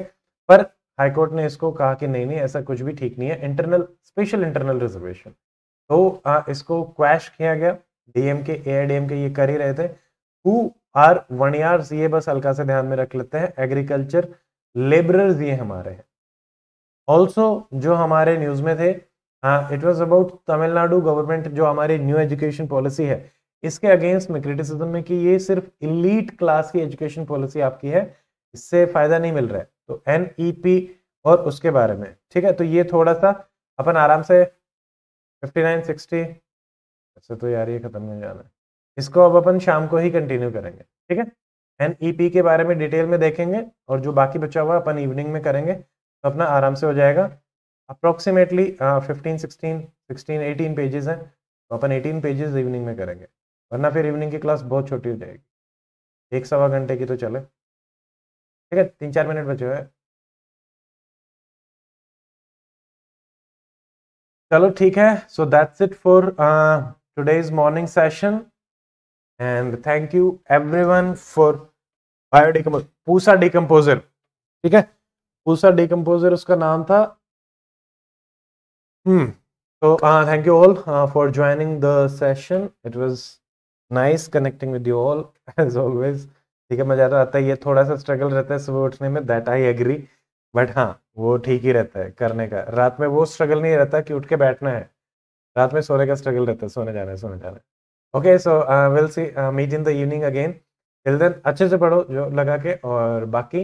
पर हाईकोर्ट ने इसको कहा कि नहीं नहीं ऐसा कुछ भी ठीक नहीं है इंटरनल स्पेशल इंटरनल रिजर्वेशन तो आ, इसको क्वैश किया गया डीएम के ए डीएम के ये कर ही रहे थे हु आर वन ईयर्स ये बस हल्का से ध्यान में रख लेते हैं एग्रीकल्चर लेबरर्स ये हमारे हैं ऑल्सो जो हमारे न्यूज में थे it was about Tamil Nadu government जो हमारी न्यू एजुकेशन पॉलिसी है इसके अगेंस्ट में क्रिटिसिज्म में कि ये सिर्फ इलीट क्लास की एजुकेशन पॉलिसी आपकी है इससे फायदा नहीं मिल रहा है तो एन ई पी और उसके बारे में ठीक है तो ये थोड़ा सा अपन आराम से फिफ्टी नाइन सिक्सटी ऐसे तो यार ये खत्म नहीं जाना है इसको अब अपन शाम को ही कंटिन्यू करेंगे ठीक है एन ई पी के बारे में डिटेल में देखेंगे और जो बाकी बचा हुआ अपन इवनिंग में करेंगे तो अपना आराम से हो जाएगा approximately fifteen sixteen sixteen eighteen pages हैं तो अपन एटीन पेजेस इवनिंग में करेंगे वरना फिर इवनिंग की क्लास बहुत छोटी हो जाएगी एक सवा घंटे की तो चले ठीक है तीन चार मिनट बचे हुए चलो ठीक है so that's it for today's morning session and thank you everyone for biodecompose Pusa decomposer ठीक है पूसा डिकम्पोजर उसका नाम था Hmm. So uh, thank you all uh, for joining the session. It was nice connecting with you all as always. ठीक है मज़ा तो आता है ये थोड़ा सा स्ट्रगल रहता है सुबह उठने में दैट आई एग्री बट हाँ वो ठीक ही रहता है करने का रात में वो स्ट्रगल नहीं रहता कि उठ के बैठना है रात में सोने का स्ट्रगल रहता है सोने जाना है सोने जाना है okay so will see meet in the evening again till then अच्छे से पढ़ो जो लगा के और बाकी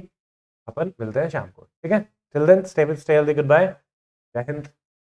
अपन मिलते हैं शाम को ठीक है till then stay with stay healthy good bye जय हिंद